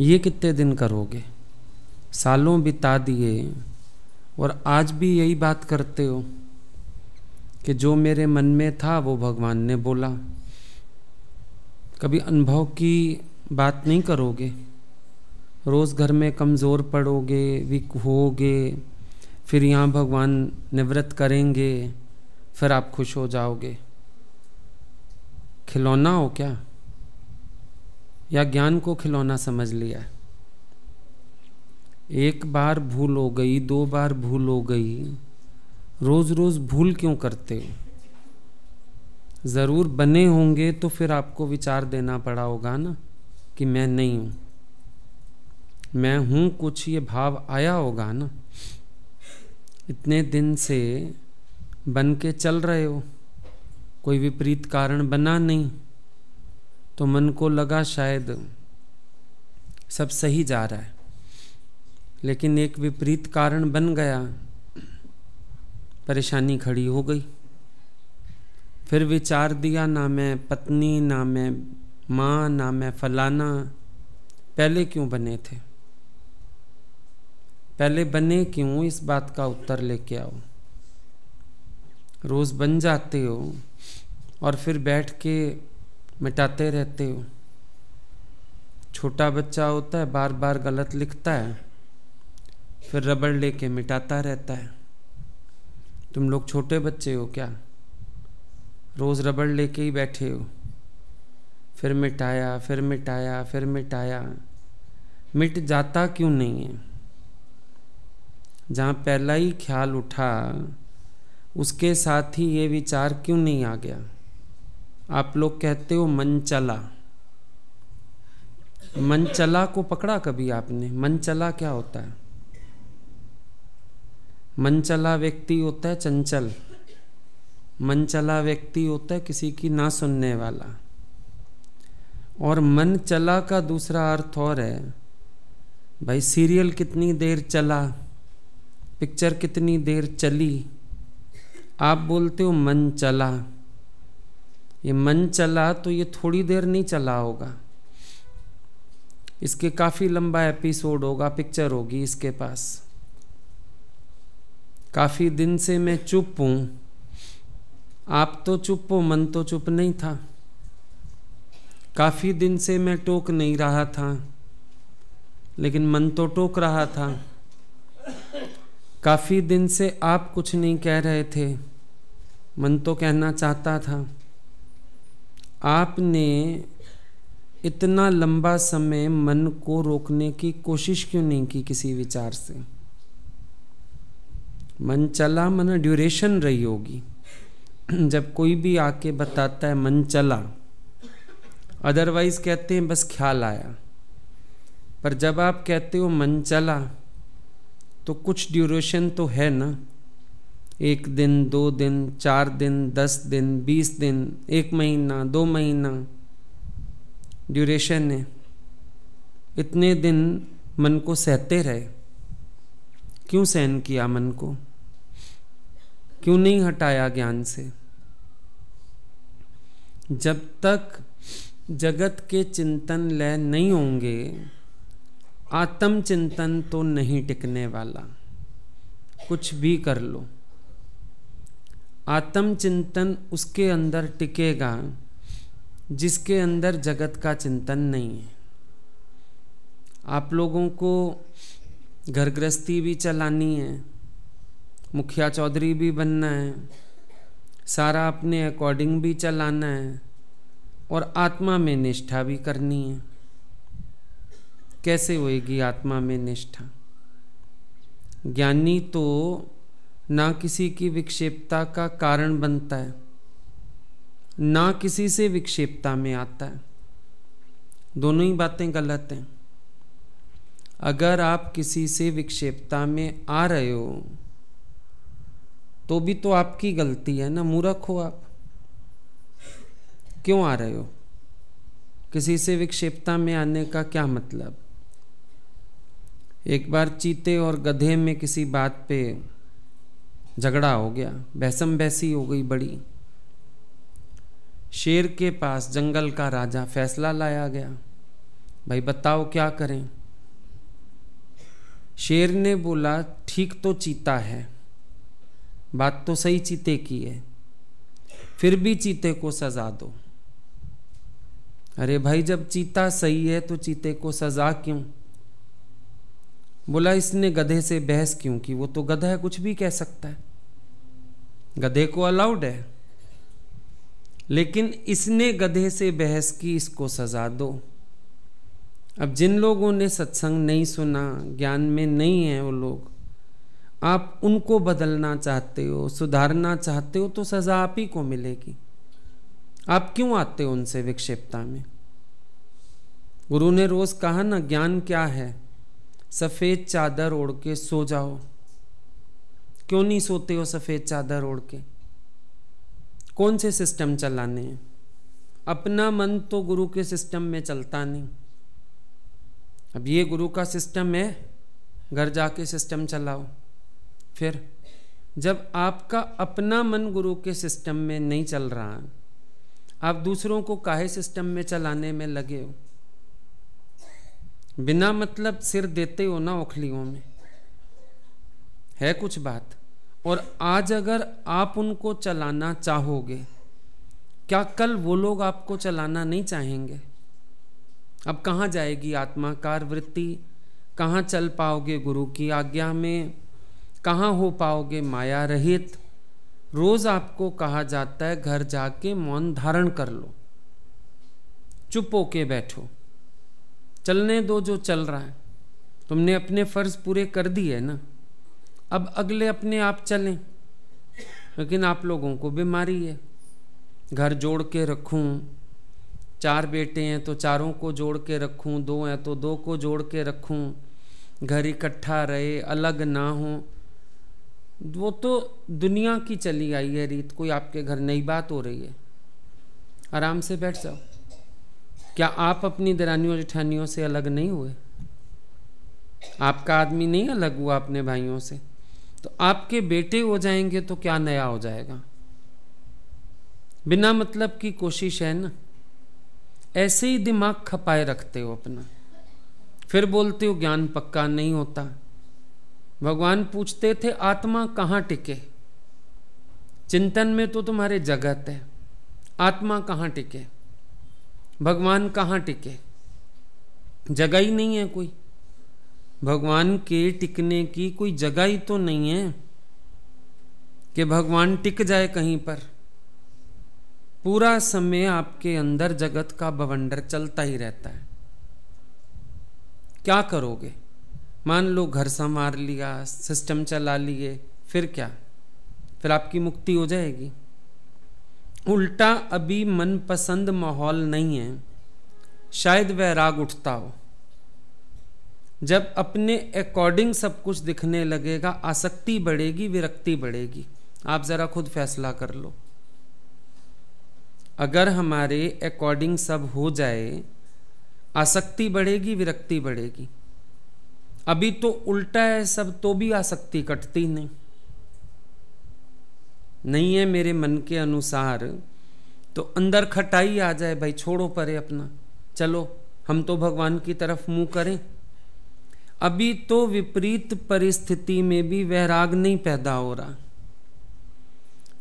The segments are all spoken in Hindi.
ये कितने दिन करोगे सालों बिता दिए और आज भी यही बात करते हो कि जो मेरे मन में था वो भगवान ने बोला कभी अनुभव की बात नहीं करोगे रोज़ घर में कमज़ोर पड़ोगे वीक होगे फिर यहाँ भगवान निवृत्त करेंगे फिर आप खुश हो जाओगे खिलौना हो क्या या ज्ञान को खिलौना समझ लिया एक बार भूल हो गई दो बार भूल हो गई रोज़ रोज़ भूल क्यों करते हो ज़रूर बने होंगे तो फिर आपको विचार देना पड़ा होगा ना कि मैं नहीं हूं मैं हूं कुछ ये भाव आया होगा ना इतने दिन से बन के चल रहे हो कोई विपरीत कारण बना नहीं तो मन को लगा शायद सब सही जा रहा है लेकिन एक विपरीत कारण बन गया परेशानी खड़ी हो गई फिर विचार दिया ना मैं पत्नी ना मैं माँ ना मैं फलाना पहले क्यों बने थे पहले बने क्यों इस बात का उत्तर लेके आओ रोज़ बन जाते हो और फिर बैठ के मिटाते रहते हो छोटा बच्चा होता है बार बार गलत लिखता है फिर रबड़ लेके मिटाता रहता है तुम लोग छोटे बच्चे हो क्या रोज़ रबड़ लेके ही बैठे हो फिर मिटाया फिर मिटाया फिर मिटाया मिट जाता क्यों नहीं है जहाँ पहला ही ख्याल उठा उसके साथ ही ये विचार क्यों नहीं आ गया आप लोग कहते हो मनचला मनचला को पकड़ा कभी आपने मनचला क्या होता है मनचला व्यक्ति होता है चंचल मनचला व्यक्ति होता है किसी की ना सुनने वाला और मन चला का दूसरा अर्थ और है भाई सीरियल कितनी देर चला पिक्चर कितनी देर चली आप बोलते हो मन चला ये मन चला तो ये थोड़ी देर नहीं चला होगा इसके काफ़ी लंबा एपिसोड होगा पिक्चर होगी इसके पास काफ़ी दिन से मैं चुप हूं आप तो चुप हो मन तो चुप नहीं था काफ़ी दिन से मैं टोक नहीं रहा था लेकिन मन तो टोक रहा था काफ़ी दिन से आप कुछ नहीं कह रहे थे मन तो कहना चाहता था आपने इतना लंबा समय मन को रोकने की कोशिश क्यों नहीं की किसी विचार से मन चला मन ड्यूरेशन रही होगी जब कोई भी आके बताता है मन चला अदरवाइज कहते हैं बस ख्याल आया पर जब आप कहते हो मन चला तो कुछ ड्यूरेशन तो है ना एक दिन दो दिन चार दिन दस दिन बीस दिन एक महीना दो महीना ड्यूरेशन है इतने दिन मन को सहते रहे क्यों सहन किया मन को क्यों नहीं हटाया ज्ञान से जब तक जगत के चिंतन लय नहीं होंगे आत्म चिंतन तो नहीं टिकने वाला कुछ भी कर लो आत्मचिंतन उसके अंदर टिकेगा जिसके अंदर जगत का चिंतन नहीं है आप लोगों को घर गृहस्थी भी चलानी है मुखिया चौधरी भी बनना है सारा अपने अकॉर्डिंग भी चलाना है और आत्मा में निष्ठा भी करनी है कैसे होएगी आत्मा में निष्ठा ज्ञानी तो ना किसी की विक्षेपता का कारण बनता है ना किसी से विक्षेपता में आता है दोनों ही बातें गलत हैं अगर आप किसी से विक्षेपता में आ रहे हो तो भी तो आपकी गलती है ना मूर्ख हो आप क्यों आ रहे हो किसी से विक्षेपता में आने का क्या मतलब एक बार चीते और गधे में किसी बात पे झगड़ा हो गया बहसम बहसी हो गई बड़ी शेर के पास जंगल का राजा फैसला लाया गया भाई बताओ क्या करें शेर ने बोला ठीक तो चीता है बात तो सही चीते की है फिर भी चीते को सजा दो अरे भाई जब चीता सही है तो चीते को सजा क्यों बोला इसने गधे से बहस क्यों की वो तो गधा है कुछ भी कह सकता है गधे को अलाउड है लेकिन इसने गधे से बहस की इसको सज़ा दो अब जिन लोगों ने सत्संग नहीं सुना ज्ञान में नहीं है वो लोग आप उनको बदलना चाहते हो सुधारना चाहते हो तो सज़ा आप ही को मिलेगी आप क्यों आते हो उनसे विक्षेपता में गुरु ने रोज़ कहा ना ज्ञान क्या है सफ़ेद चादर ओढ़ के सो जाओ क्यों नहीं सोते हो सफ़ेद चादर ओढ़ के कौन से सिस्टम चलाने हैं अपना मन तो गुरु के सिस्टम में चलता नहीं अब ये गुरु का सिस्टम है घर जाके सिस्टम चलाओ फिर जब आपका अपना मन गुरु के सिस्टम में नहीं चल रहा आप दूसरों को काहे सिस्टम में चलाने में लगे हो बिना मतलब सिर देते हो ना उखलियों में है कुछ बात और आज अगर आप उनको चलाना चाहोगे क्या कल वो लोग आपको चलाना नहीं चाहेंगे अब कहाँ जाएगी आत्माकार वृत्ति कहाँ चल पाओगे गुरु की आज्ञा में कहाँ हो पाओगे माया रहित रोज़ आपको कहा जाता है घर जाके मौन धारण कर लो चुप होके बैठो चलने दो जो चल रहा है तुमने अपने फ़र्ज़ पूरे कर दिए ना अब अगले अपने आप चलें लेकिन आप लोगों को बीमारी है घर जोड़ के रखूं चार बेटे हैं तो चारों को जोड़ के रखूं दो हैं तो दो को जोड़ के रखूं घर इकट्ठा रहे अलग ना हो वो तो दुनिया की चली आई है रीत कोई आपके घर नई बात हो रही है आराम से बैठ जाओ क्या आप अपनी दरानियों जेठानियों से अलग नहीं हुए आपका आदमी नहीं अलग हुआ अपने भाइयों से तो आपके बेटे हो जाएंगे तो क्या नया हो जाएगा बिना मतलब की कोशिश है ना ऐसे ही दिमाग खपाए रखते हो अपना फिर बोलते हो ज्ञान पक्का नहीं होता भगवान पूछते थे आत्मा कहाँ टिके चिंतन में तो तुम्हारे जगत है आत्मा कहाँ टिके भगवान कहाँ टिके जगह ही नहीं है कोई भगवान के टिकने की कोई जगह ही तो नहीं है कि भगवान टिक जाए कहीं पर पूरा समय आपके अंदर जगत का बवंडर चलता ही रहता है क्या करोगे मान लो घर संवार लिया सिस्टम चला लिए फिर क्या फिर आपकी मुक्ति हो जाएगी उल्टा अभी मनपसंद माहौल नहीं है शायद वह राग उठता हो जब अपने अकॉर्डिंग सब कुछ दिखने लगेगा आसक्ति बढ़ेगी विरक्ति बढ़ेगी आप ज़रा खुद फैसला कर लो अगर हमारे अकॉर्डिंग सब हो जाए आसक्ति बढ़ेगी विरक्ति बढ़ेगी अभी तो उल्टा है सब तो भी आसक्ति कटती नहीं नहीं है मेरे मन के अनुसार तो अंदर खटाई आ जाए भाई छोड़ो परे अपना चलो हम तो भगवान की तरफ मुंह करें अभी तो विपरीत परिस्थिति में भी वैराग नहीं पैदा हो रहा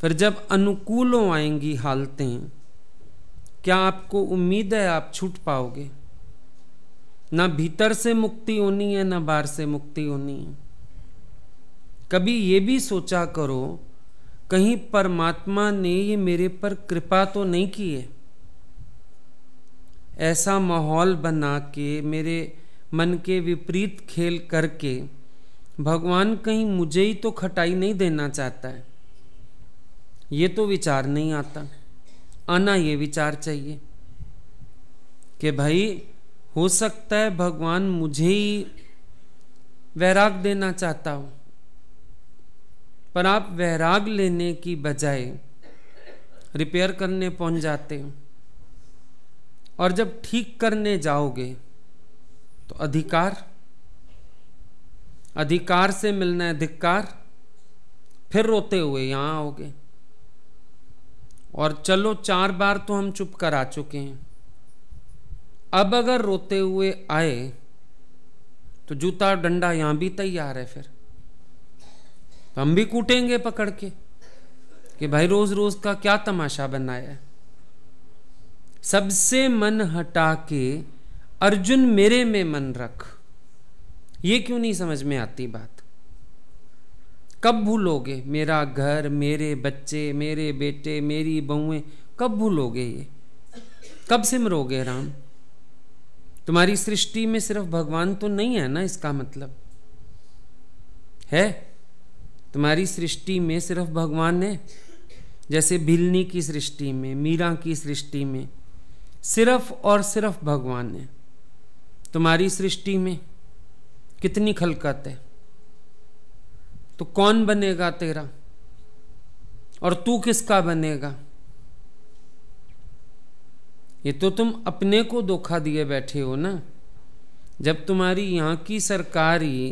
फिर जब अनुकूलों आएंगी हालतें क्या आपको उम्मीद है आप छूट पाओगे ना भीतर से मुक्ति होनी है ना बाहर से मुक्ति होनी है कभी ये भी सोचा करो कहीं परमात्मा ने ये मेरे पर कृपा तो नहीं की है ऐसा माहौल बना के मेरे मन के विपरीत खेल करके भगवान कहीं मुझे ही तो खटाई नहीं देना चाहता है ये तो विचार नहीं आता आना ये विचार चाहिए कि भाई हो सकता है भगवान मुझे ही वैराग देना चाहता हो पर आप वैराग लेने की बजाय रिपेयर करने पहुंच जाते हो और जब ठीक करने जाओगे तो अधिकार अधिकार से मिलना है फिर रोते हुए यहां आओगे और चलो चार बार तो हम चुप कर आ चुके हैं अब अगर रोते हुए आए तो जूता डंडा यहां भी तैयार है फिर तो हम भी कूटेंगे पकड़ के कि भाई रोज रोज का क्या तमाशा बनाया है सबसे मन हटा के अर्जुन मेरे में मन रख ये क्यों नहीं समझ में आती बात कब भूलोगे मेरा घर मेरे बच्चे मेरे बेटे मेरी बहुएं कब भूलोगे ये कब सिमरोगे राम तुम्हारी सृष्टि में सिर्फ भगवान तो नहीं है ना इसका मतलब है तुम्हारी सृष्टि में सिर्फ भगवान है जैसे भिलनी की सृष्टि में मीरा की सृष्टि में सिर्फ और सिर्फ भगवान है तुम्हारी सृष्टि में कितनी खलकत है तो कौन बनेगा तेरा और तू किसका बनेगा ये तो तुम अपने को धोखा दिए बैठे हो ना जब तुम्हारी यहाँ की सरकार ही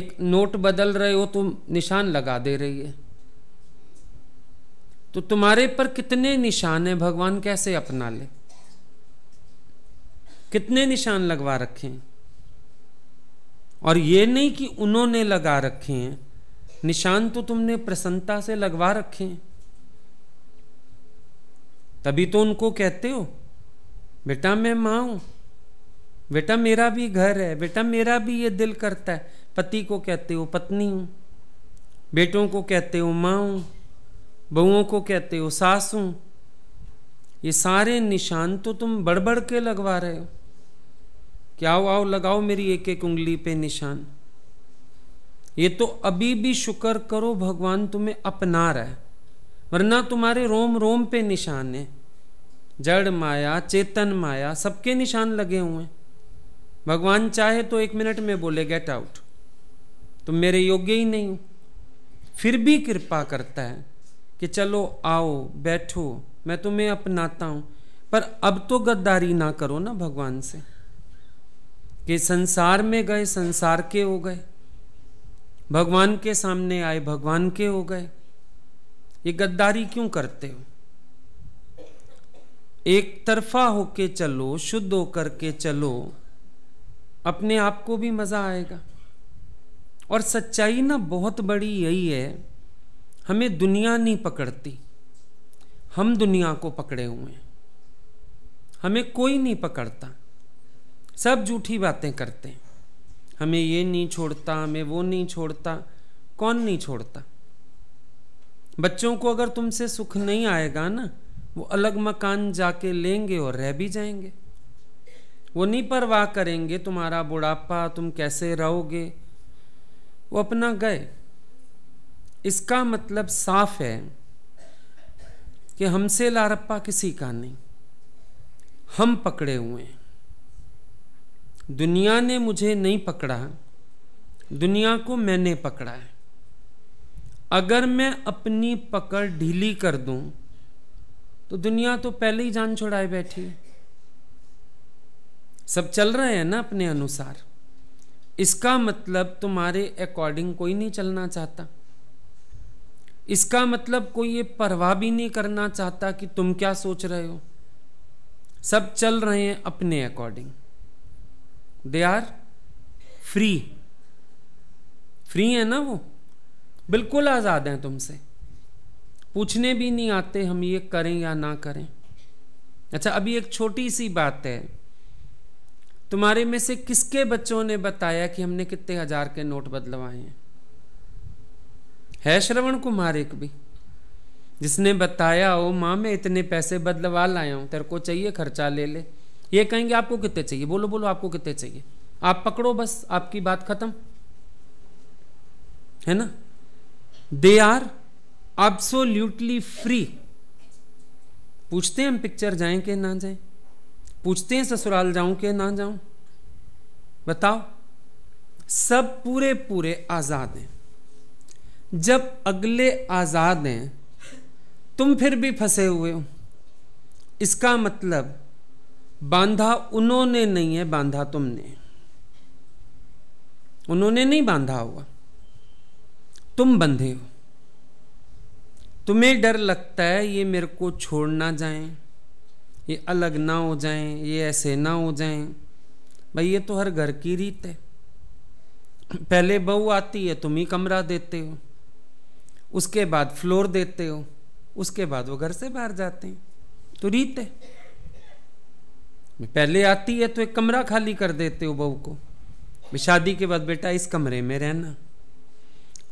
एक नोट बदल रहे हो तुम तो निशान लगा दे रही है तो तुम्हारे पर कितने निशान है भगवान कैसे अपना ले कितने निशान लगवा रखे हैं और ये नहीं कि उन्होंने लगा रखे हैं निशान तो तुमने प्रसन्नता से लगवा रखे हैं तभी तो उनको कहते हो बेटा मैं माँ हूं बेटा मेरा भी घर है बेटा मेरा भी ये दिल करता है पति को कहते हो पत्नी हूँ बेटों को कहते हो माँ हूँ बहुओं को कहते हो सास हूं ये सारे निशान तो तुम बड़बड़ के लगवा रहे हो कि आओ आओ लगाओ मेरी एक एक उंगली पे निशान ये तो अभी भी शुक्र करो भगवान तुम्हें अपना रहा है वरना तुम्हारे रोम रोम पे निशान है जड़ माया चेतन माया सबके निशान लगे हुए हैं भगवान चाहे तो एक मिनट में बोले गेट आउट तुम मेरे योग्य ही नहीं हो फिर भी कृपा करता है कि चलो आओ बैठो मैं तुम्हें अपनाता हूं पर अब तो गद्दारी ना करो ना भगवान से कि संसार में गए संसार के हो गए भगवान के सामने आए भगवान के हो गए ये गद्दारी क्यों करते हो एक तरफा होके चलो शुद्ध होकर के चलो अपने आप को भी मज़ा आएगा और सच्चाई ना बहुत बड़ी यही है हमें दुनिया नहीं पकड़ती हम दुनिया को पकड़े हुए हैं हमें कोई नहीं पकड़ता सब झूठी बातें करते हैं हमें ये नहीं छोड़ता हमें वो नहीं छोड़ता कौन नहीं छोड़ता बच्चों को अगर तुमसे सुख नहीं आएगा ना वो अलग मकान जाके लेंगे और रह भी जाएंगे वो नहीं परवाह करेंगे तुम्हारा बुढ़ापा तुम कैसे रहोगे वो अपना गए इसका मतलब साफ है कि हमसे लारप्पा किसी का नहीं हम पकड़े हुए हैं दुनिया ने मुझे नहीं पकड़ा दुनिया को मैंने पकड़ा है अगर मैं अपनी पकड़ ढीली कर दूं तो दुनिया तो पहले ही जान छुड़ाए बैठी है सब चल रहे हैं ना अपने अनुसार इसका मतलब तुम्हारे अकॉर्डिंग कोई नहीं चलना चाहता इसका मतलब कोई ये परवाह भी नहीं करना चाहता कि तुम क्या सोच रहे हो सब चल रहे हैं अपने according they are free free है ना वो बिल्कुल आज़ाद हैं तुमसे पूछने भी नहीं आते हम ये करें या ना करें अच्छा अभी एक छोटी सी बात है तुम्हारे में से किसके बच्चों ने बताया कि हमने कितने हजार के नोट बदलवाए हैं है श्रवण कुमार एक भी जिसने बताया हो माँ मैं इतने पैसे बदलवा लाया हूँ तेरे को चाहिए खर्चा ले ले ये कहेंगे आपको कितने चाहिए बोलो बोलो आपको कितने चाहिए आप पकड़ो बस आपकी बात खत्म है ना दे आर एब्सोल्यूटली फ्री पूछते हैं हम पिक्चर जाएं के ना जाएं पूछते हैं ससुराल जाऊं के ना जाऊं बताओ सब पूरे पूरे आज़ाद हैं जब अगले आज़ाद हैं तुम फिर भी फंसे हुए हो इसका मतलब बांधा उन्होंने नहीं है बांधा तुमने उन्होंने नहीं बांधा हुआ तुम बंधे हो तुम्हें डर लगता है ये मेरे को छोड़ ना जाएं ये अलग ना हो जाएं ये ऐसे ना हो जाएं भाई ये तो हर घर की रीत है पहले बहू आती है तुम ही कमरा देते हो उसके बाद फ्लोर देते हो उसके बाद वो घर से बाहर जाते हैं तो रीत है पहले आती है तो एक कमरा खाली कर देते हो बहू को शादी के बाद बेटा इस कमरे में रहना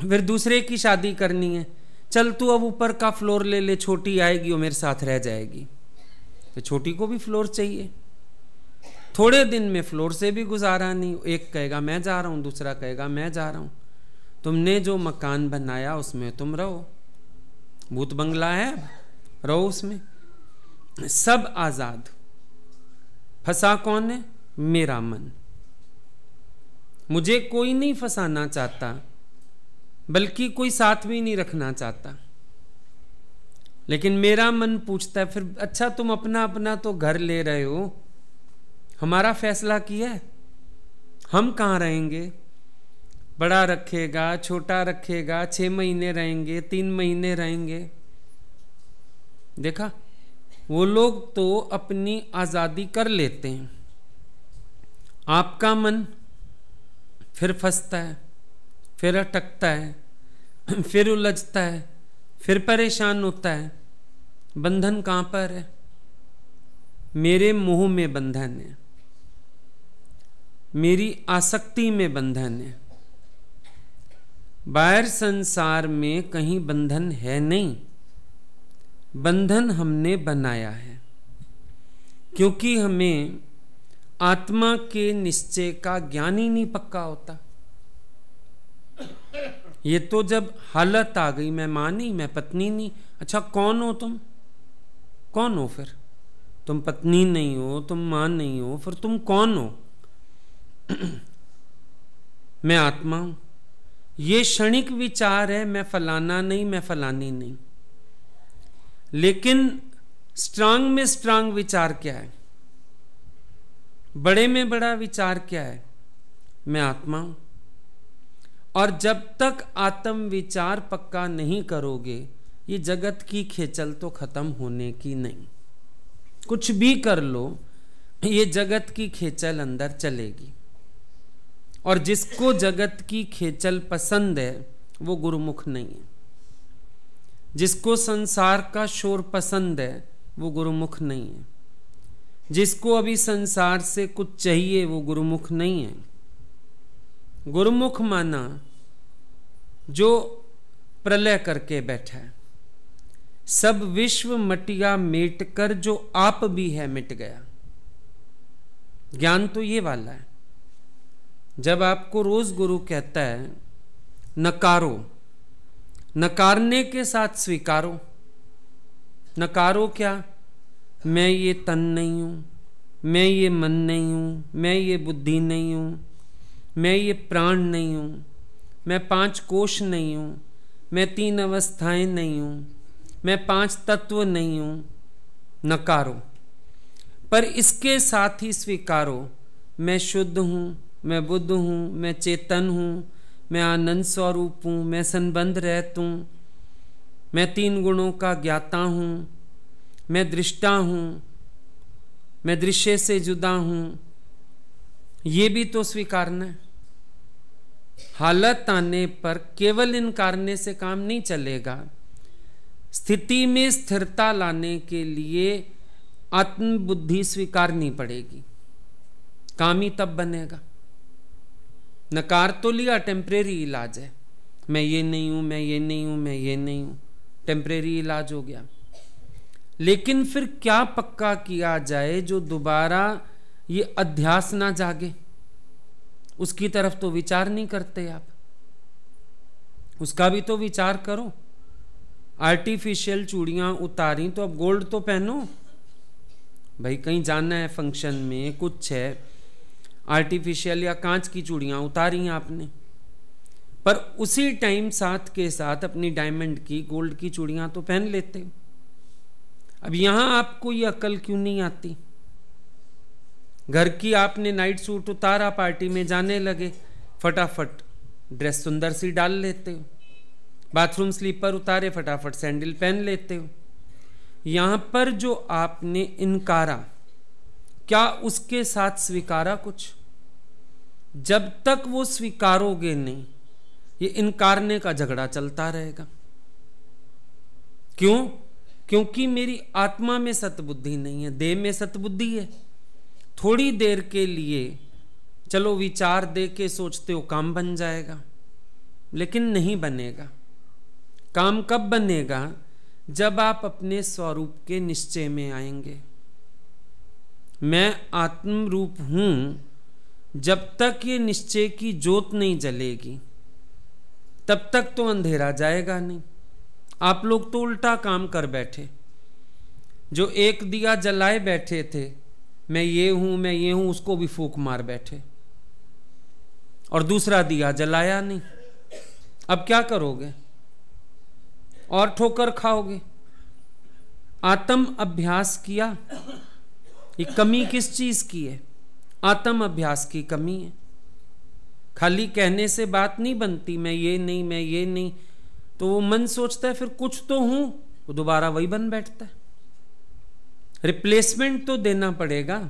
फिर दूसरे की शादी करनी है चल तू अब ऊपर का फ्लोर ले ले छोटी आएगी और मेरे साथ रह जाएगी तो छोटी को भी फ्लोर चाहिए थोड़े दिन में फ्लोर से भी गुजारा नहीं एक कहेगा मैं जा रहा हूँ दूसरा कहेगा मैं जा रहा हूँ तुमने जो मकान बनाया उसमें तुम रहो भूत बंगला है रहो उसमें सब आज़ाद फंसा कौन है मेरा मन मुझे कोई नहीं फंसाना चाहता बल्कि कोई साथ भी नहीं रखना चाहता लेकिन मेरा मन पूछता है फिर अच्छा तुम अपना अपना तो घर ले रहे हो हमारा फैसला किया है हम कहाँ रहेंगे बड़ा रखेगा छोटा रखेगा छः महीने रहेंगे तीन महीने रहेंगे देखा वो लोग तो अपनी आज़ादी कर लेते हैं आपका मन फिर फंसता है फिर अटकता है फिर उलझता है फिर परेशान होता है बंधन कहाँ पर है मेरे मोह में बंधन है मेरी आसक्ति में बंधन है बाहर संसार में कहीं बंधन है नहीं बंधन हमने बनाया है क्योंकि हमें आत्मा के निश्चय का ज्ञान ही नहीं पक्का होता ये तो जब हालत आ गई मैं मां नहीं मैं पत्नी नहीं अच्छा कौन हो तुम कौन हो फिर तुम पत्नी नहीं हो तुम मां नहीं हो फिर तुम कौन हो मैं आत्मा हूं ये क्षणिक विचार है मैं फलाना नहीं मैं फलानी नहीं लेकिन स्ट्रांग में स्ट्रांग विचार क्या है बड़े में बड़ा विचार क्या है मैं आत्मा हूं और जब तक आत्म विचार पक्का नहीं करोगे ये जगत की खेचल तो खत्म होने की नहीं कुछ भी कर लो ये जगत की खेचल अंदर चलेगी और जिसको जगत की खेचल पसंद है वो गुरुमुख नहीं है जिसको संसार का शोर पसंद है वो गुरुमुख नहीं है जिसको अभी संसार से कुछ चाहिए वो गुरुमुख नहीं है गुरुमुख माना जो प्रलय करके बैठा है सब विश्व मटिया मेट कर जो आप भी है मिट गया ज्ञान तो ये वाला है जब आपको रोज गुरु कहता है नकारो नकारने के साथ स्वीकारो नकारो क्या मैं ये तन नहीं हूँ मैं ये मन नहीं हूँ मैं ये बुद्धि नहीं हूँ मैं ये प्राण नहीं हूँ मैं पांच कोश नहीं हूँ मैं तीन अवस्थाएं नहीं हूँ मैं पांच तत्व नहीं हूँ नकारो पर इसके साथ ही स्वीकारो मैं शुद्ध हूँ मैं बुद्ध हूँ मैं चेतन हूँ मैं आनंद स्वरूप हूँ मैं संबंध रहता हूँ मैं तीन गुणों का ज्ञाता हूँ मैं दृष्टा हूँ मैं दृश्य से जुदा हूँ ये भी तो स्वीकारना है हालत आने पर केवल इन कारण से काम नहीं चलेगा स्थिति में स्थिरता लाने के लिए आत्मबुद्धि स्वीकारनी पड़ेगी काम ही तब बनेगा नकार तो लिया टेम्परेरी इलाज है मैं ये नहीं हूं मैं ये नहीं हूं मैं ये नहीं हूँ टेम्परेरी इलाज हो गया लेकिन फिर क्या पक्का किया जाए जो दोबारा ये अध्यास ना जागे उसकी तरफ तो विचार नहीं करते आप उसका भी तो विचार करो आर्टिफिशियल चूड़ियां उतारी तो अब गोल्ड तो पहनो भाई कहीं जाना है फंक्शन में कुछ है आर्टिफिशियल या कांच की चूड़ियाँ उतारी आपने पर उसी टाइम साथ के साथ अपनी डायमंड की गोल्ड की चूड़ियाँ तो पहन लेते हो अब यहाँ आपको ये अकल क्यों नहीं आती घर की आपने नाइट सूट उतारा पार्टी में जाने लगे फटाफट ड्रेस सुंदर सी डाल लेते हो बाथरूम स्लीपर उतारे फटाफट सैंडल पहन लेते हो यहाँ पर जो आपने इनकारा क्या उसके साथ स्वीकारा कुछ जब तक वो स्वीकारोगे नहीं ये इनकारने का झगड़ा चलता रहेगा क्यों क्योंकि मेरी आत्मा में सतबुद्धि नहीं है देह में सतबुद्धि है थोड़ी देर के लिए चलो विचार दे के सोचते हो काम बन जाएगा लेकिन नहीं बनेगा काम कब बनेगा जब आप अपने स्वरूप के निश्चय में आएंगे मैं आत्मरूप हूं जब तक ये निश्चय की जोत नहीं जलेगी तब तक तो अंधेरा जाएगा नहीं आप लोग तो उल्टा काम कर बैठे जो एक दिया जलाए बैठे थे मैं ये हूं मैं ये हूं उसको भी फूक मार बैठे और दूसरा दिया जलाया नहीं अब क्या करोगे और ठोकर खाओगे आत्म अभ्यास किया ये कमी किस चीज की है आत्म अभ्यास की कमी है खाली कहने से बात नहीं बनती मैं ये नहीं मैं ये नहीं तो वो मन सोचता है फिर कुछ तो हूं वो दोबारा वही बन बैठता है रिप्लेसमेंट तो देना पड़ेगा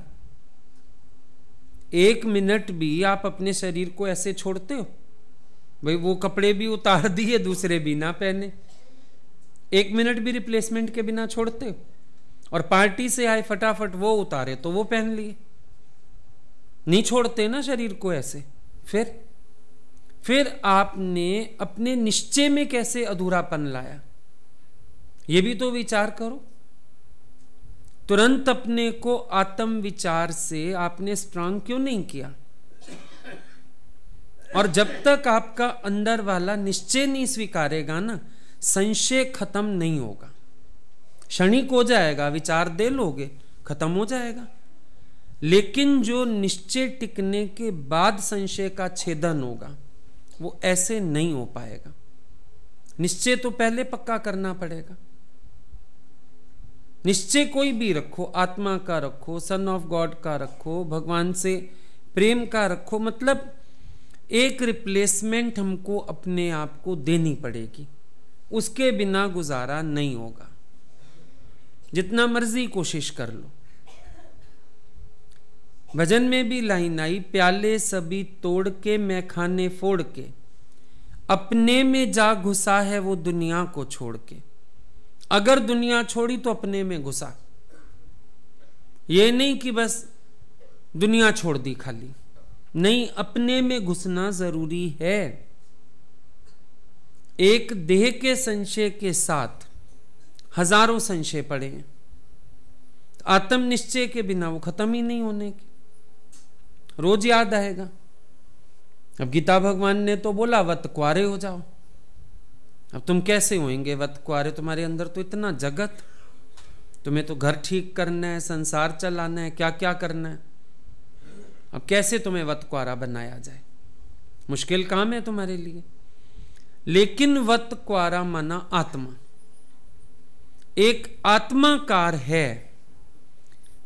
एक मिनट भी आप अपने शरीर को ऐसे छोड़ते हो भाई वो कपड़े भी उतार दिए दूसरे भी ना पहने एक मिनट भी रिप्लेसमेंट के बिना छोड़ते हो और पार्टी से आए फटाफट वो उतारे तो वो पहन लिए नहीं छोड़ते ना शरीर को ऐसे फिर फिर आपने अपने निश्चय में कैसे अधूरापन लाया ये भी तो विचार करो तुरंत अपने को आत्म विचार से आपने स्ट्रांग क्यों नहीं किया और जब तक आपका अंदर वाला निश्चय नहीं स्वीकारेगा ना संशय खत्म नहीं होगा क्षणिक हो जाएगा विचार दे लोगे खत्म हो जाएगा लेकिन जो निश्चय टिकने के बाद संशय का छेदन होगा वो ऐसे नहीं हो पाएगा निश्चय तो पहले पक्का करना पड़ेगा निश्चय कोई भी रखो आत्मा का रखो सन ऑफ गॉड का रखो भगवान से प्रेम का रखो मतलब एक रिप्लेसमेंट हमको अपने आप को देनी पड़ेगी उसके बिना गुजारा नहीं होगा जितना मर्जी कोशिश कर लो भजन में भी लाइन आई प्याले सभी तोड़ के मैं खाने फोड़ के अपने में जा घुसा है वो दुनिया को छोड़ के अगर दुनिया छोड़ी तो अपने में घुसा ये नहीं कि बस दुनिया छोड़ दी खाली नहीं अपने में घुसना जरूरी है एक देह के संशय के साथ हजारों संशय पड़े आत्म निश्चय के बिना वो खत्म ही नहीं होने के रोज याद आएगा अब गीता भगवान ने तो बोला वत कुआरे हो जाओ अब तुम कैसे होएंगे वत कुआरे तुम्हारे अंदर तो इतना जगत तुम्हें तो घर ठीक करना है संसार चलाना है क्या क्या करना है अब कैसे तुम्हें वत कुआरा बनाया जाए मुश्किल काम है तुम्हारे लिए लेकिन वत कुआरा माना आत्मा एक आत्माकार है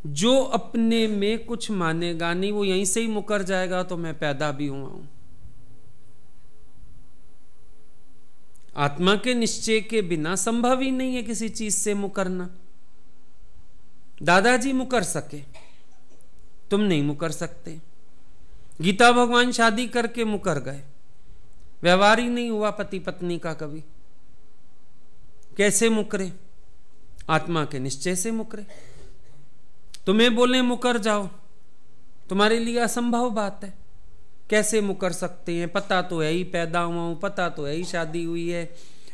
जो अपने में कुछ मानेगा नहीं वो यहीं से ही मुकर जाएगा तो मैं पैदा भी हुआ हूं आत्मा के निश्चय के बिना संभव ही नहीं है किसी चीज से मुकरना दादाजी मुकर सके तुम नहीं मुकर सकते गीता भगवान शादी करके मुकर गए व्यवहार ही नहीं हुआ पति पत्नी का कभी कैसे मुकरे आत्मा के निश्चय से मुकरे तुम्हें बोले मुकर जाओ तुम्हारे लिए असंभव बात है कैसे मुकर सकते हैं पता तो है ही पैदा हुआ हूँ पता तो है ही शादी हुई है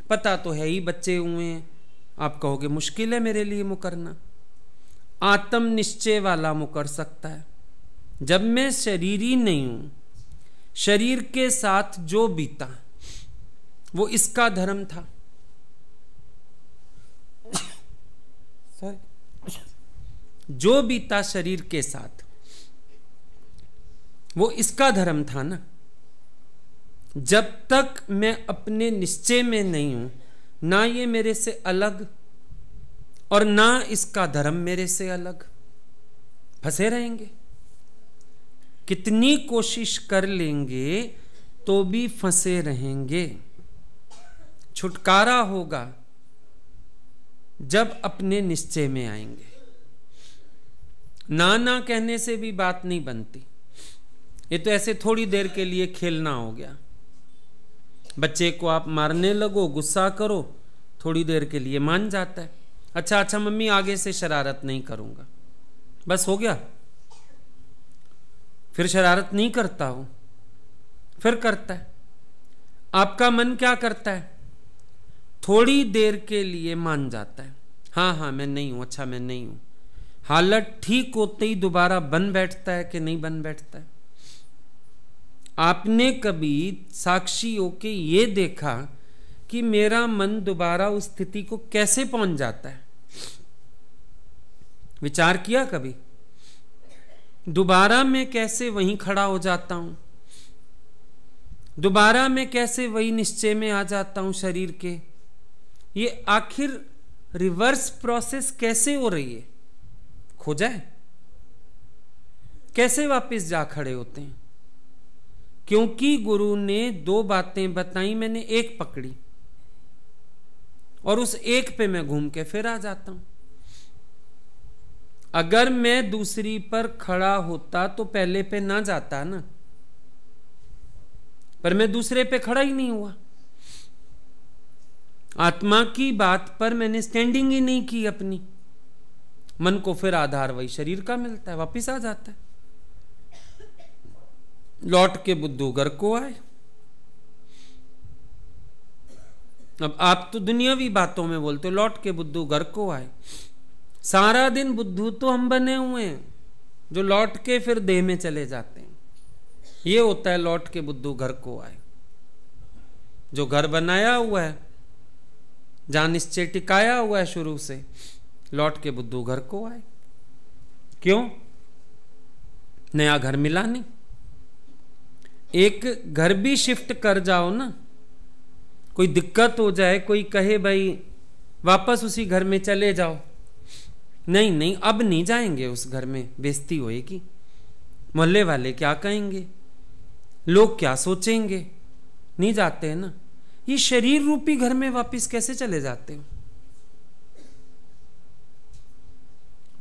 पता तो है ही बच्चे हुए हैं आप कहोगे मुश्किल है मेरे लिए मुकरना आत्म निश्चय वाला मुकर सकता है जब मैं शरीर ही नहीं हूँ शरीर के साथ जो बीता वो इसका धर्म था जो बीता शरीर के साथ वो इसका धर्म था ना जब तक मैं अपने निश्चय में नहीं हूं ना ये मेरे से अलग और ना इसका धर्म मेरे से अलग फंसे रहेंगे कितनी कोशिश कर लेंगे तो भी फंसे रहेंगे छुटकारा होगा जब अपने निश्चय में आएंगे ना ना कहने से भी बात नहीं बनती ये तो ऐसे थोड़ी देर के लिए खेलना हो गया बच्चे को आप मारने लगो गुस्सा करो थोड़ी देर के लिए मान जाता है अच्छा अच्छा मम्मी आगे से शरारत नहीं करूंगा बस हो गया फिर शरारत नहीं करता वो फिर करता है आपका मन क्या करता है थोड़ी देर के लिए मान जाता है हाँ हाँ मैं नहीं हूं अच्छा मैं नहीं हूं हालत ठीक होते ही दोबारा बन बैठता है कि नहीं बन बैठता है आपने कभी साक्षी होके ये देखा कि मेरा मन दोबारा उस स्थिति को कैसे पहुंच जाता है विचार किया कभी दोबारा मैं कैसे वहीं खड़ा हो जाता हूं दोबारा मैं कैसे वही निश्चय में आ जाता हूं शरीर के ये आखिर रिवर्स प्रोसेस कैसे हो रही है खो जाए कैसे वापस जा खड़े होते हैं क्योंकि गुरु ने दो बातें बताई मैंने एक पकड़ी और उस एक पे मैं घूम के फिर आ जाता हूं अगर मैं दूसरी पर खड़ा होता तो पहले पे ना जाता ना पर मैं दूसरे पे खड़ा ही नहीं हुआ आत्मा की बात पर मैंने स्टैंडिंग ही नहीं की अपनी मन को फिर आधार वही शरीर का मिलता है वापिस आ जाता है लौट के बुद्धू घर को आए अब आप तो दुनियावी बातों में बोलते हो लौट के बुद्धू घर को आए सारा दिन बुद्धू तो हम बने हुए हैं जो लौट के फिर देह में चले जाते हैं ये होता है लौट के बुद्धू घर को आए जो घर बनाया हुआ है जहां निश्चय टिकाया हुआ है शुरू से लौट के बुद्धू घर को आए क्यों नया घर मिला नहीं एक घर भी शिफ्ट कर जाओ ना कोई दिक्कत हो जाए कोई कहे भाई वापस उसी घर में चले जाओ नहीं नहीं अब नहीं जाएंगे उस घर में बेइज्जती होएगी मोहल्ले वाले क्या कहेंगे लोग क्या सोचेंगे नहीं जाते हैं ना ये शरीर रूपी घर में वापस कैसे चले जाते हो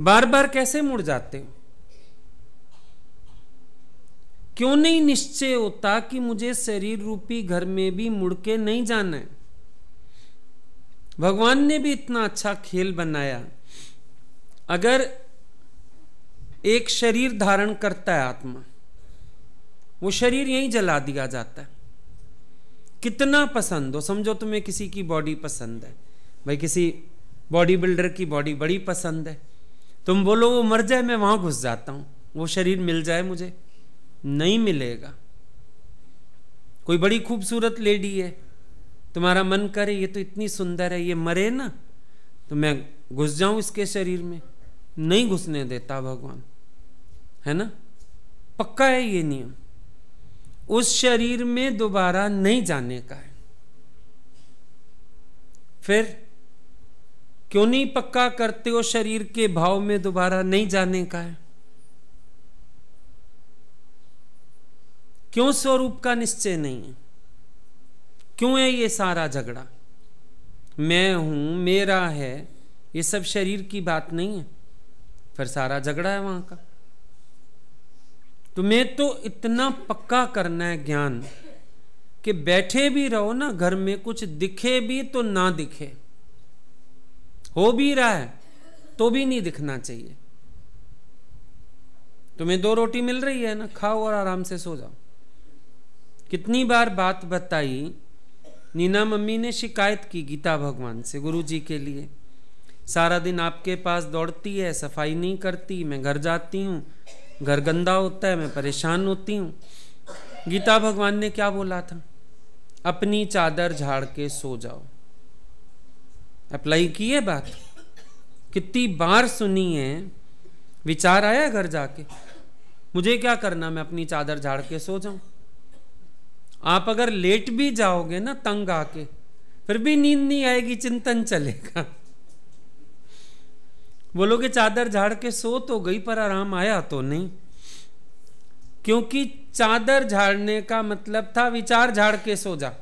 बार बार कैसे मुड़ जाते हो क्यों नहीं निश्चय होता कि मुझे शरीर रूपी घर में भी मुड़ के नहीं जाना है भगवान ने भी इतना अच्छा खेल बनाया अगर एक शरीर धारण करता है आत्मा वो शरीर यहीं जला दिया जाता है कितना पसंद हो समझो तुम्हें किसी की बॉडी पसंद है भाई किसी बॉडी बिल्डर की बॉडी बड़ी पसंद है तुम बोलो वो मर जाए मैं वहां घुस जाता हूं वो शरीर मिल जाए मुझे नहीं मिलेगा कोई बड़ी खूबसूरत लेडी है तुम्हारा मन करे ये तो इतनी सुंदर है ये मरे ना तो मैं घुस जाऊं इसके शरीर में नहीं घुसने देता भगवान है ना पक्का है ये नियम उस शरीर में दोबारा नहीं जाने का है फिर क्यों नहीं पक्का करते हो शरीर के भाव में दोबारा नहीं जाने का है क्यों स्वरूप का निश्चय नहीं है क्यों है ये सारा झगड़ा मैं हूं मेरा है ये सब शरीर की बात नहीं है फिर सारा झगड़ा है वहां का तो मैं तो इतना पक्का करना है ज्ञान कि बैठे भी रहो ना घर में कुछ दिखे भी तो ना दिखे हो भी रहा है तो भी नहीं दिखना चाहिए तुम्हें दो रोटी मिल रही है ना खाओ और आराम से सो जाओ कितनी बार बात बताई नीना मम्मी ने शिकायत की गीता भगवान से गुरु जी के लिए सारा दिन आपके पास दौड़ती है सफाई नहीं करती मैं घर जाती हूँ घर गंदा होता है मैं परेशान होती हूँ गीता भगवान ने क्या बोला था अपनी चादर झाड़ के सो जाओ अप्लाई की है बात कितनी बार सुनी है विचार आया घर जाके मुझे क्या करना मैं अपनी चादर झाड़ के सो जाऊं आप अगर लेट भी जाओगे ना तंग आके फिर भी नींद नहीं आएगी चिंतन चलेगा बोलोगे चादर झाड़ के सो तो गई पर आराम आया तो नहीं क्योंकि चादर झाड़ने का मतलब था विचार झाड़ के सो जा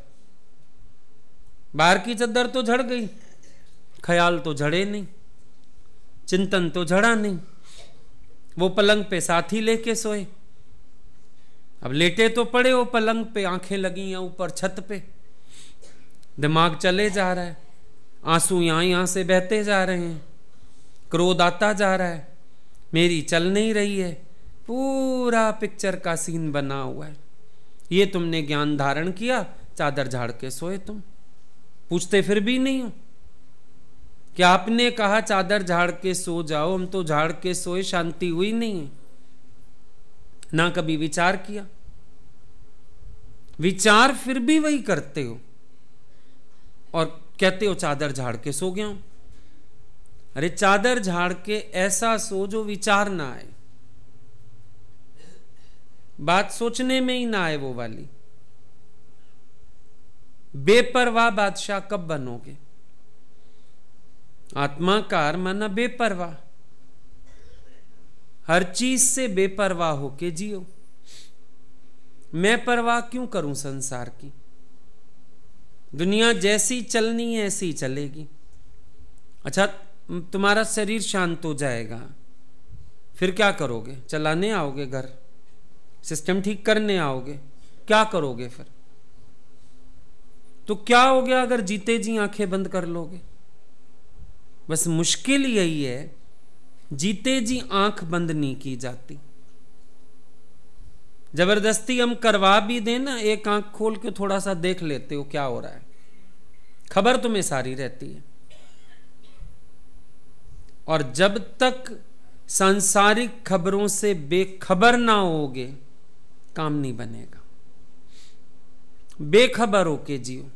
बाहर की चादर तो झड़ गई ख्याल तो झड़े नहीं चिंतन तो झड़ा नहीं वो पलंग पे साथी लेके सोए अब लेटे तो पड़े वो पलंग पे आंखें लगी हैं ऊपर छत पे दिमाग चले जा रहा है आंसू यहाँ यहाँ से बहते जा रहे हैं क्रोध आता जा रहा है मेरी चल नहीं रही है पूरा पिक्चर का सीन बना हुआ है ये तुमने ज्ञान धारण किया चादर झाड़ के सोए तुम पूछते फिर भी नहीं हो कि आपने कहा चादर झाड़ के सो जाओ हम तो झाड़ के सोए शांति हुई नहीं ना कभी विचार किया विचार फिर भी वही करते हो और कहते हो चादर झाड़ के सो गया हूं अरे चादर झाड़ के ऐसा सो जो विचार ना आए बात सोचने में ही ना आए वो वाली बेपरवाह बादशाह कब बनोगे आत्माकार माना बेपरवाह हर चीज से बेपरवाह होके जियो मैं परवाह क्यों करूं संसार की दुनिया जैसी चलनी है ऐसी चलेगी अच्छा तुम्हारा शरीर शांत हो जाएगा फिर क्या करोगे चलाने आओगे घर सिस्टम ठीक करने आओगे क्या करोगे फिर तो क्या हो गया अगर जीते जी आंखें बंद कर लोगे बस मुश्किल यही है जीते जी आंख बंद नहीं की जाती जबरदस्ती हम करवा भी दें ना एक आंख खोल के थोड़ा सा देख लेते हो क्या हो रहा है खबर तुम्हें सारी रहती है और जब तक सांसारिक खबरों से बेखबर ना होगे काम नहीं बनेगा बेखबर होके जियो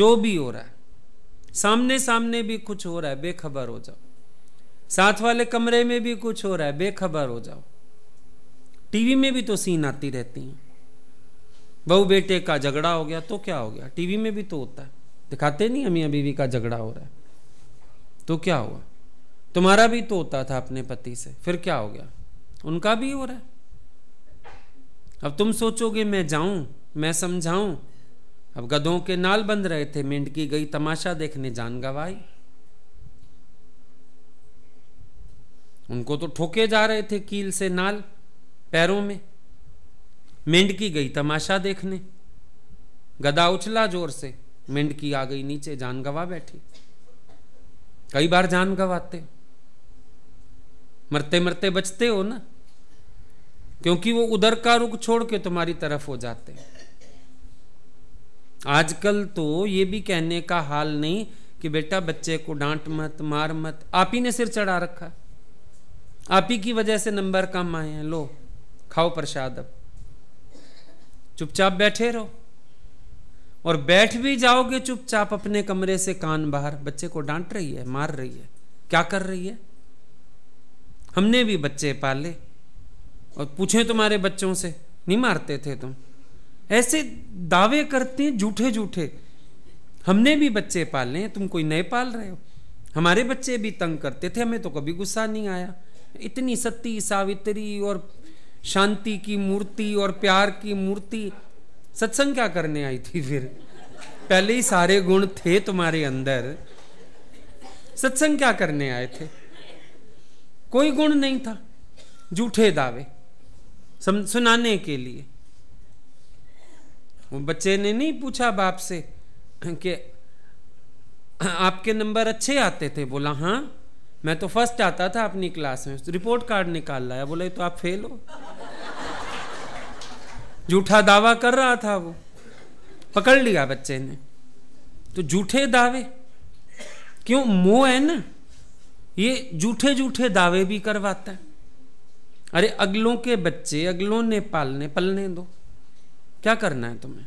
जो भी हो रहा है सामने सामने भी कुछ हो रहा है बेखबर हो जाओ साथ वाले कमरे में भी कुछ हो रहा है बेखबर हो जाओ टीवी में भी तो सीन आती रहती हैं बहू बेटे का झगड़ा हो गया तो क्या हो गया टीवी में भी तो होता है दिखाते नहीं अमिया बीवी का झगड़ा हो रहा है तो क्या हुआ तुम्हारा भी तो होता था अपने पति से फिर क्या हो गया उनका भी हो रहा है अब तुम सोचोगे मैं जाऊं मैं समझाऊं अब गधों के नाल बंद रहे थे मेंढकी गई तमाशा देखने जान गवाई उनको तो ठोके जा रहे थे कील से नाल पैरों में मेंढकी गई तमाशा देखने गदा उछला जोर से मेंढकी आ गई नीचे जान गवा बैठी कई बार जान गवाते मरते मरते बचते हो ना क्योंकि वो उधर का रुख छोड़ के तुम्हारी तरफ हो जाते हैं आजकल तो ये भी कहने का हाल नहीं कि बेटा बच्चे को डांट मत मार मत आप ही ने सिर चढ़ा रखा आप ही की वजह से नंबर कम आए हैं लो खाओ प्रसाद अब चुपचाप बैठे रहो और बैठ भी जाओगे चुपचाप अपने कमरे से कान बाहर बच्चे को डांट रही है मार रही है क्या कर रही है हमने भी बच्चे पाले और पूछे तुम्हारे बच्चों से नहीं मारते थे तुम ऐसे दावे करते हैं झूठे झूठे हमने भी बच्चे पाले हैं तुम कोई नए पाल रहे हो हमारे बच्चे भी तंग करते थे हमें तो कभी गुस्सा नहीं आया इतनी सती सावित्री और शांति की मूर्ति और प्यार की मूर्ति सत्संग क्या करने आई थी फिर पहले ही सारे गुण थे तुम्हारे अंदर सत्संग क्या करने आए थे कोई गुण नहीं था झूठे दावे सुनाने के लिए वो बच्चे ने नहीं पूछा बाप से कि आपके नंबर अच्छे आते थे बोला हाँ मैं तो फर्स्ट आता था अपनी क्लास में रिपोर्ट कार्ड निकाल लाया ये तो आप फेल हो झूठा दावा कर रहा था वो पकड़ लिया बच्चे ने तो झूठे दावे क्यों मोह है ना ये झूठे झूठे दावे भी करवाता है अरे अगलों के बच्चे अगलों ने पालने पलने दो क्या करना है तुम्हें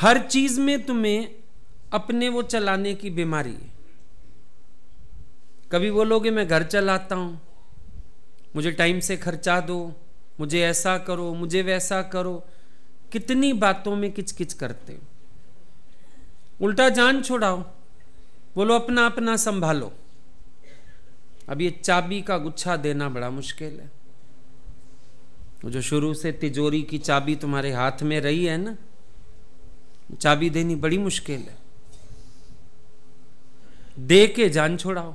हर चीज में तुम्हें अपने वो चलाने की बीमारी है कभी बोलोगे मैं घर चलाता हूं मुझे टाइम से खर्चा दो मुझे ऐसा करो मुझे वैसा करो कितनी बातों में किच किच करते हो उल्टा जान छोड़ाओ बोलो अपना अपना संभालो अब ये चाबी का गुच्छा देना बड़ा मुश्किल है वो जो शुरू से तिजोरी की चाबी तुम्हारे हाथ में रही है ना चाबी देनी बड़ी मुश्किल है दे के जान छोड़ाओ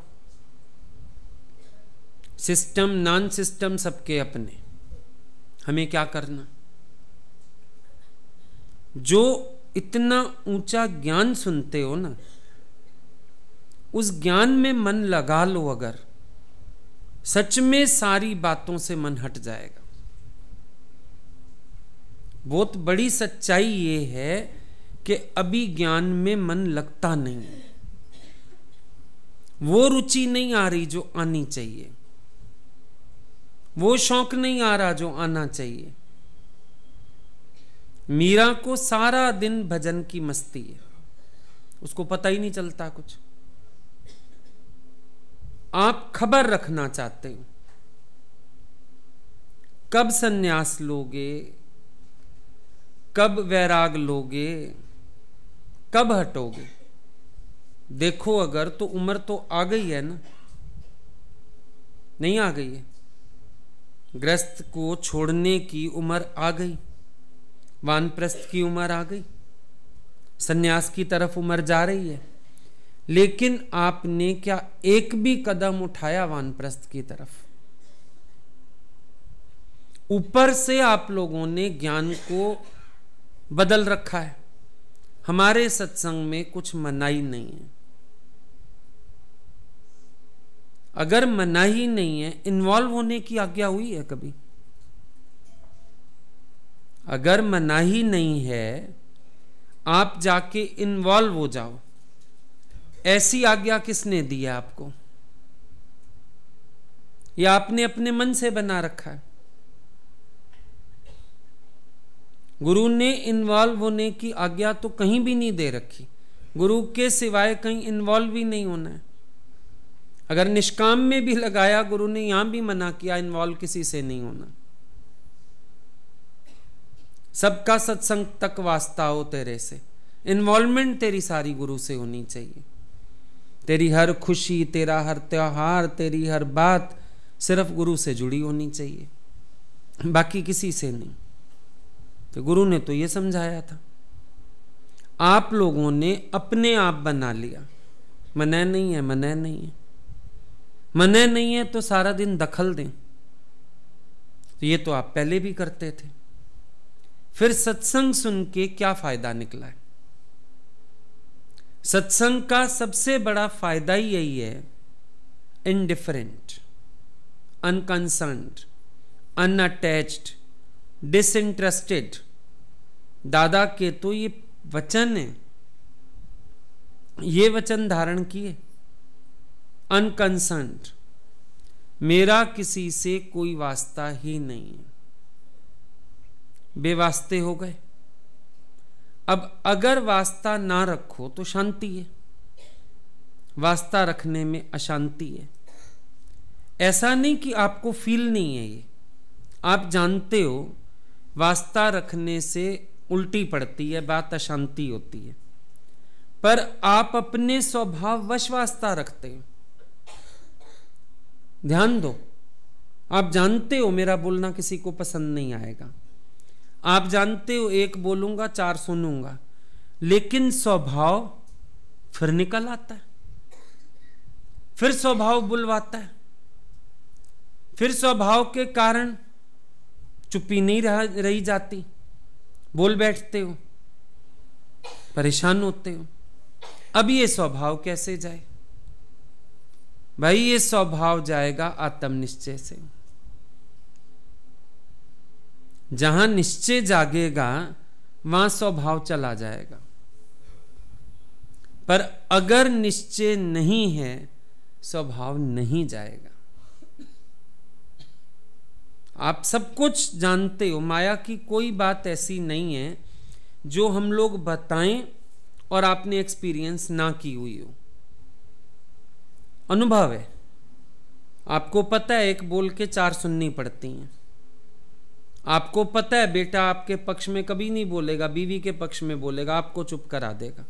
सिस्टम नॉन सिस्टम सबके अपने हमें क्या करना जो इतना ऊंचा ज्ञान सुनते हो ना उस ज्ञान में मन लगा लो अगर सच में सारी बातों से मन हट जाएगा बहुत बड़ी सच्चाई ये है कि अभी ज्ञान में मन लगता नहीं है वो रुचि नहीं आ रही जो आनी चाहिए वो शौक नहीं आ रहा जो आना चाहिए मीरा को सारा दिन भजन की मस्ती है उसको पता ही नहीं चलता कुछ आप खबर रखना चाहते हो कब सन्यास लोगे कब वैराग लोगे कब हटोगे देखो अगर तो उम्र तो आ गई है ना नहीं आ गई है ग्रस्त को छोड़ने की उम्र आ गई वानप्रस्थ की उम्र आ गई सन्यास की तरफ उम्र जा रही है लेकिन आपने क्या एक भी कदम उठाया वानप्रस्थ की तरफ ऊपर से आप लोगों ने ज्ञान को बदल रखा है हमारे सत्संग में कुछ मनाही नहीं है अगर मनाही नहीं है इन्वॉल्व होने की आज्ञा हुई है कभी अगर मनाही नहीं है आप जाके इन्वॉल्व हो जाओ ऐसी आज्ञा किसने दी है आपको या आपने अपने मन से बना रखा है गुरु ने इन्वॉल्व होने की आज्ञा तो कहीं भी नहीं दे रखी गुरु के सिवाय कहीं इन्वॉल्व भी नहीं होना है अगर निष्काम में भी लगाया गुरु ने यहां भी मना किया इन्वॉल्व किसी से नहीं होना सबका सत्संग तक वास्ता हो तेरे से इन्वॉल्वमेंट तेरी सारी गुरु से होनी चाहिए तेरी हर खुशी तेरा हर त्यौहार तेरी हर बात सिर्फ गुरु से जुड़ी होनी चाहिए बाकी किसी से नहीं तो गुरु ने तो ये समझाया था आप लोगों ने अपने आप बना लिया मना नहीं है मना नहीं है मना नहीं है तो सारा दिन दखल दें तो ये तो आप पहले भी करते थे फिर सत्संग सुन के क्या फायदा निकला है सत्संग का सबसे बड़ा फायदा ही यही है इनडिफरेंट अनकंसर्न अनअटैच्ड डिसइंटरेस्टेड दादा के तो ये वचन है ये वचन धारण किए अनकंसर्न मेरा किसी से कोई वास्ता ही नहीं है बेवास्ते हो गए अब अगर वास्ता ना रखो तो शांति है वास्ता रखने में अशांति है ऐसा नहीं कि आपको फील नहीं है ये आप जानते हो वास्ता रखने से उल्टी पड़ती है बात अशांति होती है पर आप अपने स्वभाव वश वास्ता रखते हैं ध्यान दो आप जानते हो मेरा बोलना किसी को पसंद नहीं आएगा आप जानते हो एक बोलूंगा चार सुनूंगा लेकिन स्वभाव फिर निकल आता है फिर स्वभाव बुलवाता है फिर स्वभाव के कारण चुप्पी नहीं रह रही जाती बोल बैठते हो परेशान होते हो अब ये स्वभाव कैसे जाए भाई ये स्वभाव जाएगा आत्म निश्चय से जहां निश्चय जागेगा वहां स्वभाव चला जाएगा पर अगर निश्चय नहीं है स्वभाव नहीं जाएगा आप सब कुछ जानते हो माया की कोई बात ऐसी नहीं है जो हम लोग बताएं और आपने एक्सपीरियंस ना की हुई हो अनुभव है आपको पता है एक बोल के चार सुननी पड़ती हैं आपको पता है बेटा आपके पक्ष में कभी नहीं बोलेगा बीवी के पक्ष में बोलेगा आपको चुप करा देगा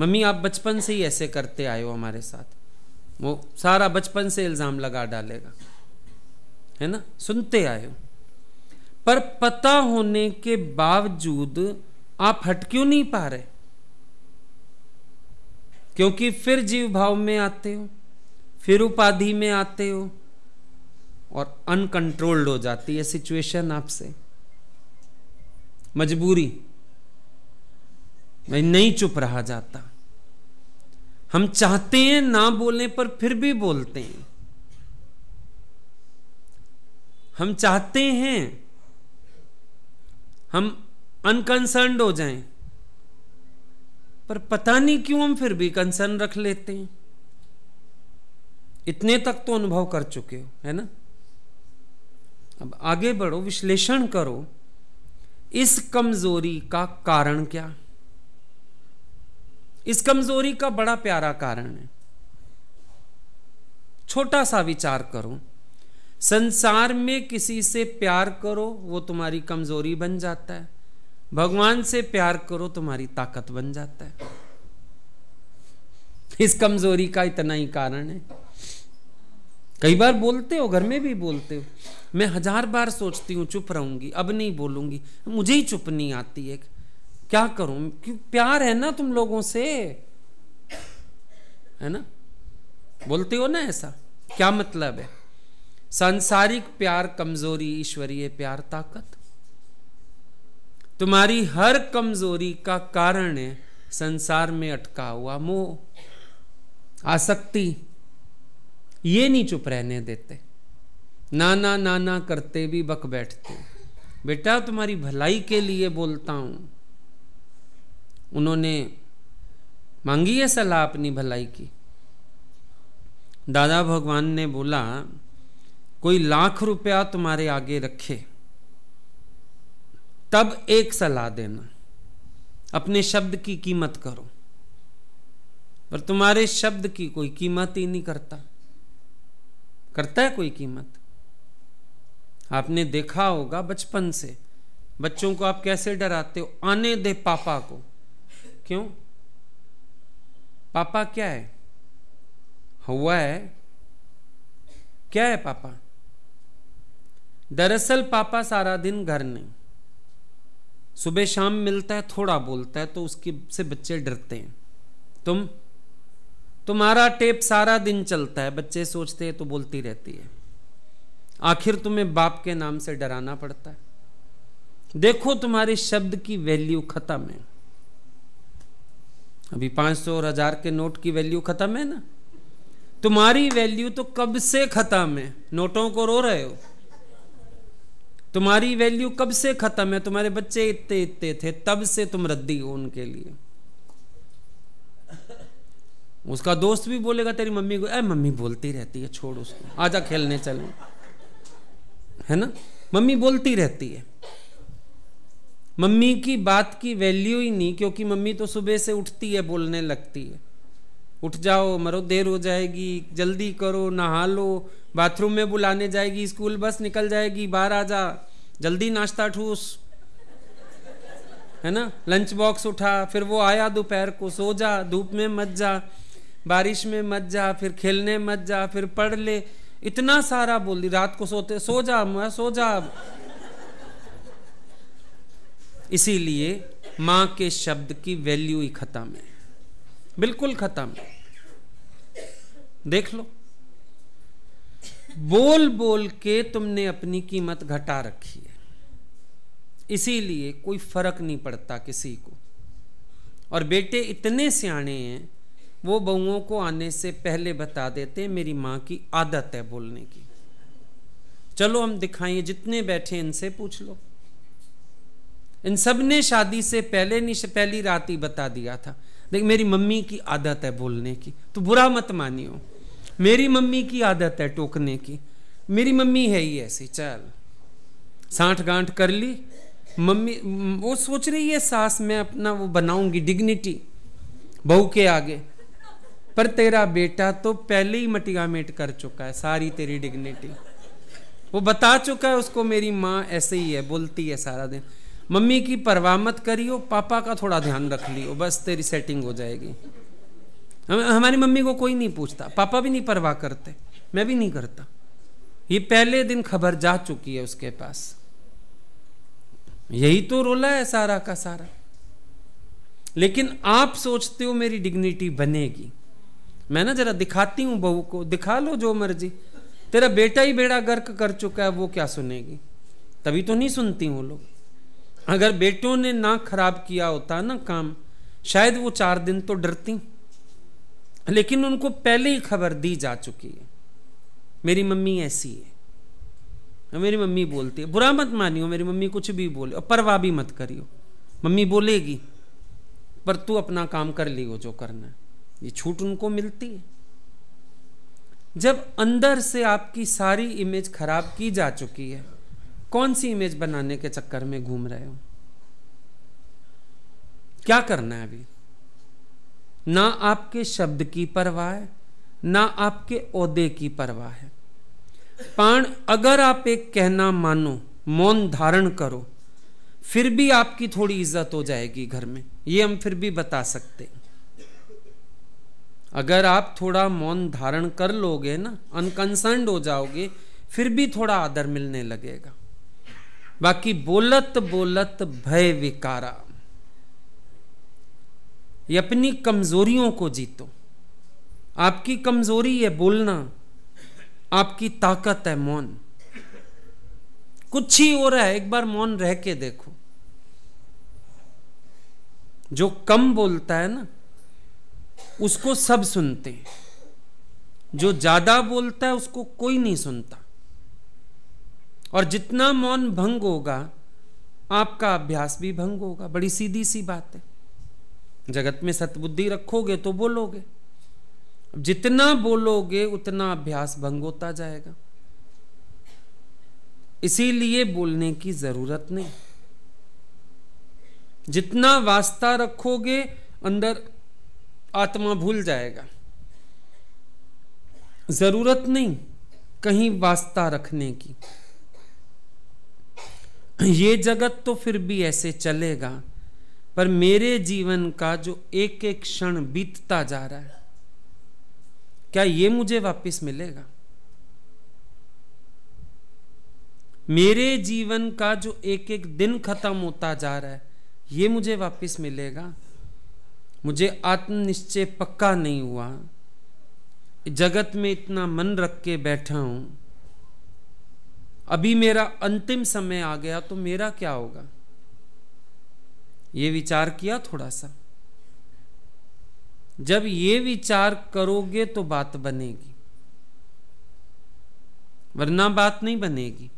मम्मी आप बचपन से ही ऐसे करते आए हो हमारे साथ वो सारा बचपन से इल्ज़ाम लगा डालेगा है ना सुनते आए हो पर पता होने के बावजूद आप हट क्यों नहीं पा रहे क्योंकि फिर जीव भाव में आते हो फिर उपाधि में आते हो और अनकंट्रोल्ड हो जाती है सिचुएशन आपसे मजबूरी मैं नहीं चुप रहा जाता हम चाहते हैं ना बोलने पर फिर भी बोलते हैं हम चाहते हैं हम अनकंसर्न हो जाएं पर पता नहीं क्यों हम फिर भी कंसर्न रख लेते हैं इतने तक तो अनुभव कर चुके हो है ना अब आगे बढ़ो विश्लेषण करो इस कमजोरी का कारण क्या इस कमजोरी का बड़ा प्यारा कारण है छोटा सा विचार करो संसार में किसी से प्यार करो वो तुम्हारी कमजोरी बन जाता है भगवान से प्यार करो तुम्हारी ताकत बन जाता है इस कमजोरी का इतना ही कारण है कई बार बोलते हो घर में भी बोलते हो मैं हजार बार सोचती हूँ चुप रहूंगी अब नहीं बोलूंगी मुझे ही चुप नहीं आती है क्या करूं क्यों प्यार है ना तुम लोगों से है ना बोलते हो ना ऐसा क्या मतलब है सांसारिक प्यार कमजोरी ईश्वरीय प्यार ताकत तुम्हारी हर कमजोरी का कारण है संसार में अटका हुआ मोह आसक्ति ये नहीं चुप रहने देते नाना नाना करते भी बक बैठते बेटा तुम्हारी भलाई के लिए बोलता हूं उन्होंने मांगी है सलाह अपनी भलाई की दादा भगवान ने बोला कोई लाख रुपया तुम्हारे आगे रखे तब एक सलाह देना अपने शब्द की कीमत करो पर तुम्हारे शब्द की कोई कीमत ही नहीं करता करता है कोई कीमत आपने देखा होगा बचपन से बच्चों को आप कैसे डराते हो आने दे पापा को क्यों पापा क्या है हुआ है क्या है पापा दरअसल पापा सारा दिन घर नहीं सुबह शाम मिलता है थोड़ा बोलता है तो उसके से बच्चे डरते हैं तुम तुम्हारा टेप सारा दिन चलता है बच्चे सोचते हैं तो बोलती रहती है आखिर तुम्हें बाप के नाम से डराना पड़ता है देखो तुम्हारे शब्द की वैल्यू खत्म है अभी पांच सौ और हजार के नोट की वैल्यू खत्म है ना तुम्हारी वैल्यू तो कब से खत्म है नोटों को रो रहे हो तुम्हारी वैल्यू कब से खत्म है तुम्हारे बच्चे इतने इतने थे तब से तुम रद्दी हो उनके लिए उसका दोस्त भी बोलेगा तेरी मम्मी को अरे मम्मी बोलती रहती है छोड़ उसको आजा खेलने चले है ना मम्मी बोलती रहती है मम्मी की बात की वैल्यू ही नहीं क्योंकि मम्मी तो सुबह से उठती है बोलने लगती है उठ जाओ मरो देर हो जाएगी जल्दी करो नहा लो बाथरूम में बुलाने जाएगी स्कूल बस निकल जाएगी बाहर आ जा जल्दी नाश्ता ठूस है ना लंच बॉक्स उठा फिर वो आया दोपहर को सो जा धूप में मत जा बारिश में मत जा फिर खेलने मत जा फिर पढ़ ले इतना सारा बोल दी रात को सोते सो जा मैं सो जा इसीलिए माँ के शब्द की वैल्यू ही खत्म है बिल्कुल खत्म देख लो बोल बोल के तुमने अपनी कीमत घटा रखी है इसीलिए कोई फर्क नहीं पड़ता किसी को और बेटे इतने सियाने हैं वो बहुओं को आने से पहले बता देते हैं मेरी माँ की आदत है बोलने की चलो हम दिखाइए जितने बैठे इनसे पूछ लो इन सब ने शादी से पहले नहीं पहली रात ही बता दिया था देख मेरी मम्मी की आदत है बोलने की तो बुरा मत मानियो मेरी मम्मी की आदत है टोकने की मेरी मम्मी है ही ऐसी चल साठ गांठ कर ली मम्मी वो सोच रही है सास मैं अपना वो बनाऊंगी डिग्निटी बहू के आगे पर तेरा बेटा तो पहले ही मटियामेट कर चुका है सारी तेरी डिग्निटी वो बता चुका है उसको मेरी माँ ऐसे ही है बोलती है सारा दिन मम्मी की परवाह मत करियो पापा का थोड़ा ध्यान रख लियो बस तेरी सेटिंग हो जाएगी हम, हमारी मम्मी को कोई नहीं पूछता पापा भी नहीं परवाह करते मैं भी नहीं करता ये पहले दिन खबर जा चुकी है उसके पास यही तो रोला है सारा का सारा लेकिन आप सोचते हो मेरी डिग्निटी बनेगी मैं ना जरा दिखाती हूं बहू को दिखा लो जो मर्जी तेरा बेटा ही बेड़ा गर्क कर चुका है वो क्या सुनेगी तभी तो नहीं सुनती हूं लोग अगर बेटों ने ना खराब किया होता ना काम शायद वो चार दिन तो डरती लेकिन उनको पहले ही खबर दी जा चुकी है मेरी मम्मी ऐसी है मेरी मम्मी बोलती है बुरा मत मानियो मेरी मम्मी कुछ भी बोले और परवाह भी मत करियो मम्मी बोलेगी पर तू अपना काम कर लियो जो करना है ये छूट उनको मिलती है जब अंदर से आपकी सारी इमेज खराब की जा चुकी है कौन सी इमेज बनाने के चक्कर में घूम रहे हो क्या करना है अभी ना आपके शब्द की परवाह है ना आपके ओदे की परवाह है पाण अगर आप एक कहना मानो मौन धारण करो फिर भी आपकी थोड़ी इज्जत हो जाएगी घर में ये हम फिर भी बता सकते हैं अगर आप थोड़ा मौन धारण कर लोगे ना अनकंसर्न हो जाओगे फिर भी थोड़ा आदर मिलने लगेगा बाकी बोलत बोलत भय विकारा ये अपनी कमजोरियों को जीतो आपकी कमजोरी है बोलना आपकी ताकत है मौन कुछ ही हो रहा है एक बार मौन रह के देखो जो कम बोलता है ना उसको सब सुनते हैं जो ज्यादा बोलता है उसको कोई नहीं सुनता और जितना मौन भंग होगा आपका अभ्यास भी भंग होगा बड़ी सीधी सी बात है जगत में सतबुद्धि रखोगे तो बोलोगे जितना बोलोगे उतना अभ्यास भंग होता जाएगा इसीलिए बोलने की जरूरत नहीं जितना वास्ता रखोगे अंदर आत्मा भूल जाएगा जरूरत नहीं कहीं वास्ता रखने की ये जगत तो फिर भी ऐसे चलेगा पर मेरे जीवन का जो एक एक क्षण बीतता जा रहा है क्या ये मुझे वापस मिलेगा मेरे जीवन का जो एक एक दिन खत्म होता जा रहा है ये मुझे वापस मिलेगा मुझे आत्मनिश्चय पक्का नहीं हुआ जगत में इतना मन रख के बैठा हूँ अभी मेरा अंतिम समय आ गया तो मेरा क्या होगा ये विचार किया थोड़ा सा जब ये विचार करोगे तो बात बनेगी वरना बात नहीं बनेगी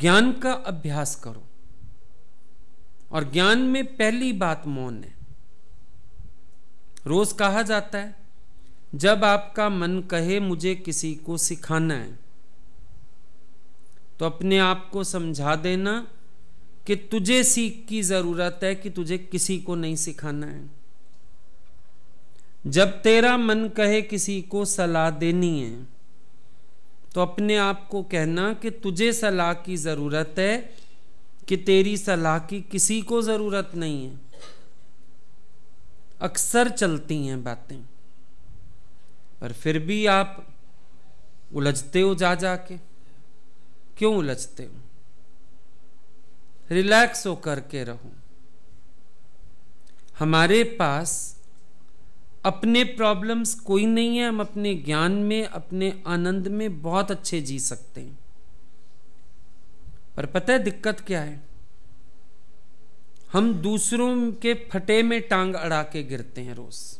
ज्ञान का अभ्यास करो और ज्ञान में पहली बात मौन है रोज कहा जाता है जब आपका मन कहे मुझे किसी को सिखाना है तो अपने आप को समझा देना कि तुझे सीख की ज़रूरत है कि तुझे किसी को नहीं सिखाना है जब तेरा मन कहे किसी को सलाह देनी है तो अपने आप को कहना कि तुझे सलाह की ज़रूरत है कि तेरी सलाह की किसी को ज़रूरत नहीं है अक्सर चलती हैं बातें पर फिर भी आप उलझते हो जा जा के क्यों उलझते हो रिलैक्स हो करके रहो हमारे पास अपने प्रॉब्लम्स कोई नहीं है हम अपने ज्ञान में अपने आनंद में बहुत अच्छे जी सकते हैं पर पता है दिक्कत क्या है हम दूसरों के फटे में टांग अड़ा के गिरते हैं रोज़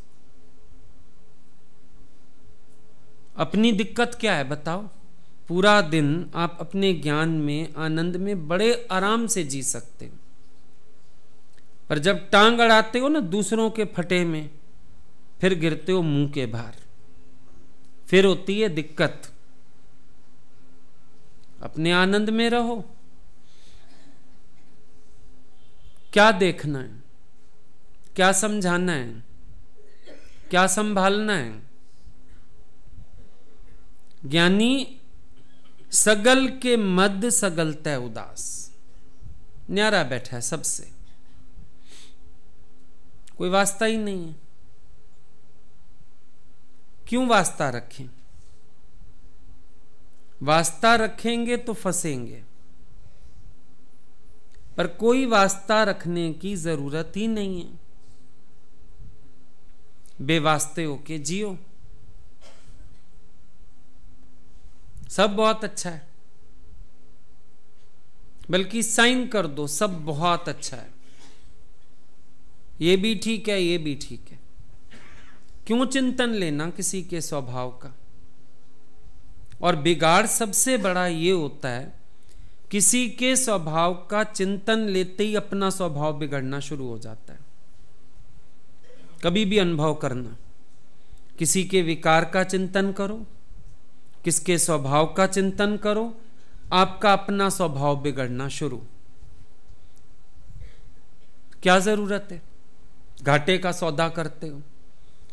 अपनी दिक्कत क्या है बताओ पूरा दिन आप अपने ज्ञान में आनंद में बड़े आराम से जी सकते हो पर जब टांग अड़ाते हो ना दूसरों के फटे में फिर गिरते हो मुंह के बाहर फिर होती है दिक्कत अपने आनंद में रहो क्या देखना है क्या समझाना है क्या संभालना है ज्ञानी सगल के मध्य तय उदास न्यारा बैठा है सबसे कोई वास्ता ही नहीं है क्यों वास्ता रखें वास्ता रखेंगे तो फंसेंगे पर कोई वास्ता रखने की जरूरत ही नहीं है बेवास्ते होके जियो सब बहुत अच्छा है बल्कि साइन कर दो सब बहुत अच्छा है ये भी ठीक है ये भी ठीक है क्यों चिंतन लेना किसी के स्वभाव का और बिगाड़ सबसे बड़ा ये होता है किसी के स्वभाव का चिंतन लेते ही अपना स्वभाव बिगड़ना शुरू हो जाता है कभी भी अनुभव करना किसी के विकार का चिंतन करो किसके स्वभाव का चिंतन करो आपका अपना स्वभाव बिगड़ना शुरू क्या ज़रूरत है घाटे का सौदा करते हो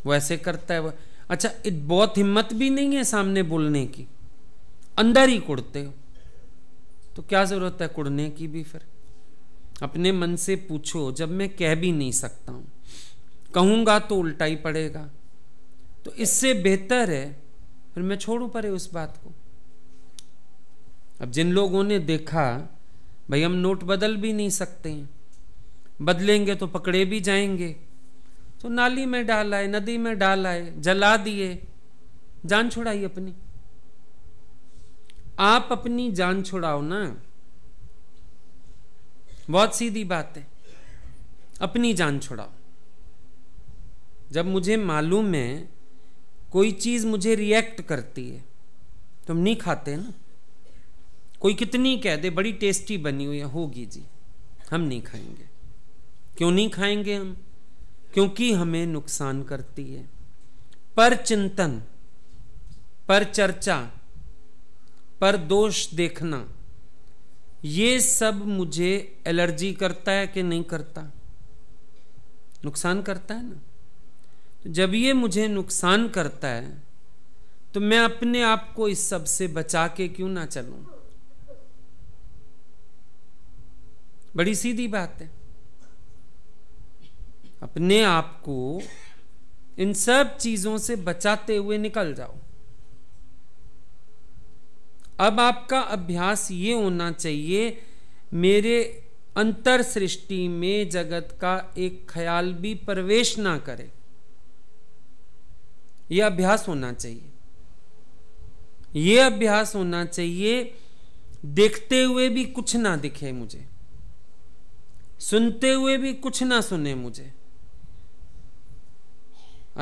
वो ऐसे करता है वो अच्छा बहुत हिम्मत भी नहीं है सामने बोलने की अंदर ही कुड़ते हो तो क्या ज़रूरत है कुड़ने की भी फिर अपने मन से पूछो जब मैं कह भी नहीं सकता हूं कहूंगा तो उल्टा ही पड़ेगा तो इससे बेहतर है फिर मैं छोड़ू परे उस बात को अब जिन लोगों ने देखा भाई हम नोट बदल भी नहीं सकते हैं बदलेंगे तो पकड़े भी जाएंगे तो नाली में डाल आए नदी में डाल आए जला दिए जान छुड़ाई अपनी आप अपनी जान छुड़ाओ ना बहुत सीधी बात है अपनी जान छुड़ाओ जब मुझे मालूम है कोई चीज़ मुझे रिएक्ट करती है तुम तो नहीं खाते ना कोई कितनी कह दे बड़ी टेस्टी बनी हुई है होगी जी हम नहीं खाएंगे क्यों नहीं खाएंगे हम क्योंकि हमें नुकसान करती है पर चिंतन पर चर्चा पर दोष देखना ये सब मुझे एलर्जी करता है कि नहीं करता नुकसान करता है ना जब ये मुझे नुकसान करता है तो मैं अपने आप को इस सब से बचा के क्यों ना चलूं बड़ी सीधी बात है अपने आप को इन सब चीजों से बचाते हुए निकल जाओ अब आपका अभ्यास ये होना चाहिए मेरे अंतर सृष्टि में जगत का एक ख्याल भी प्रवेश ना करे ये अभ्यास होना चाहिए ये अभ्यास होना चाहिए देखते हुए भी कुछ ना दिखे मुझे सुनते हुए भी कुछ ना सुने मुझे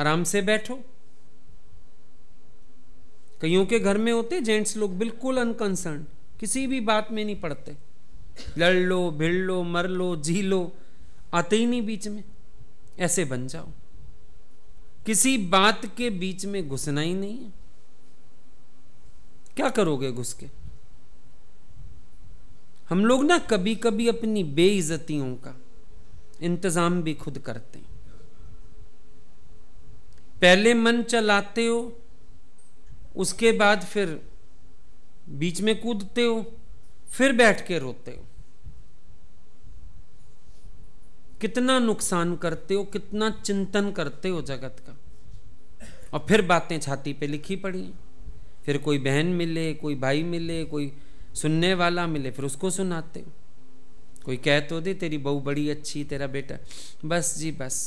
आराम से बैठो कईयों के घर में होते जेंट्स लोग बिल्कुल अनकंसर्न किसी भी बात में नहीं पड़ते लड़ लो भिड़ लो मर लो जी लो आते ही नहीं बीच में ऐसे बन जाओ किसी बात के बीच में घुसना ही नहीं है क्या करोगे घुस के हम लोग ना कभी कभी अपनी बेइज्जतियों का इंतजाम भी खुद करते हैं पहले मन चलाते हो उसके बाद फिर बीच में कूदते हो फिर बैठ के रोते हो कितना नुकसान करते हो कितना चिंतन करते हो जगत का और फिर बातें छाती पे लिखी पड़ी फिर कोई बहन मिले कोई भाई मिले कोई सुनने वाला मिले फिर उसको सुनाते हो कोई कह तो दे तेरी बहू बड़ी अच्छी तेरा बेटा बस जी बस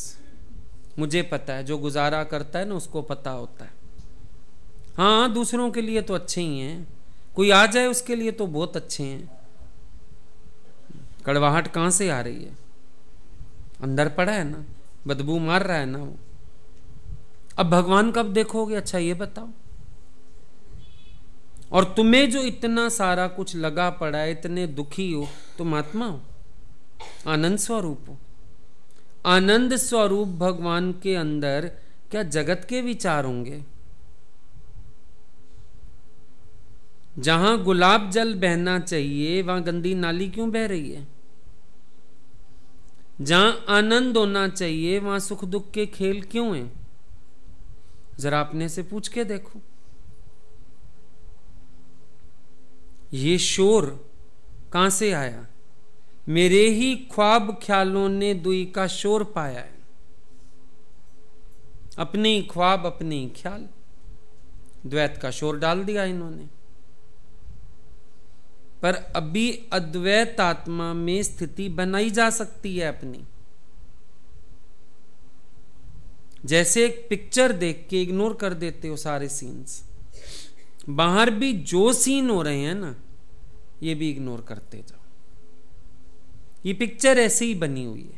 मुझे पता है जो गुजारा करता है ना उसको पता होता है हाँ दूसरों के लिए तो अच्छे ही हैं कोई आ जाए उसके लिए तो बहुत अच्छे हैं कड़वाहट कहाँ से आ रही है अंदर पड़ा है ना बदबू मार रहा है ना वो अब भगवान कब देखोगे अच्छा ये बताओ और तुम्हें जो इतना सारा कुछ लगा पड़ा है इतने दुखी हो तुम आत्मा हो आनंद स्वरूप हो आनंद स्वरूप भगवान के अंदर क्या जगत के विचार होंगे जहां गुलाब जल बहना चाहिए वहां गंदी नाली क्यों बह रही है जहां आनंद होना चाहिए वहां सुख दुख के खेल क्यों हैं जरा अपने से पूछ के देखो ये शोर कहां से आया मेरे ही ख्वाब ख्यालों ने दुई का शोर पाया है अपने ही ख्वाब अपने ही ख्याल द्वैत का शोर डाल दिया इन्होंने पर अभी अद्वैत आत्मा में स्थिति बनाई जा सकती है अपनी जैसे एक पिक्चर देख के इग्नोर कर देते हो सारे सीन्स बाहर भी जो सीन हो रहे हैं ना ये भी इग्नोर करते जाओ ये पिक्चर ऐसे ही बनी हुई है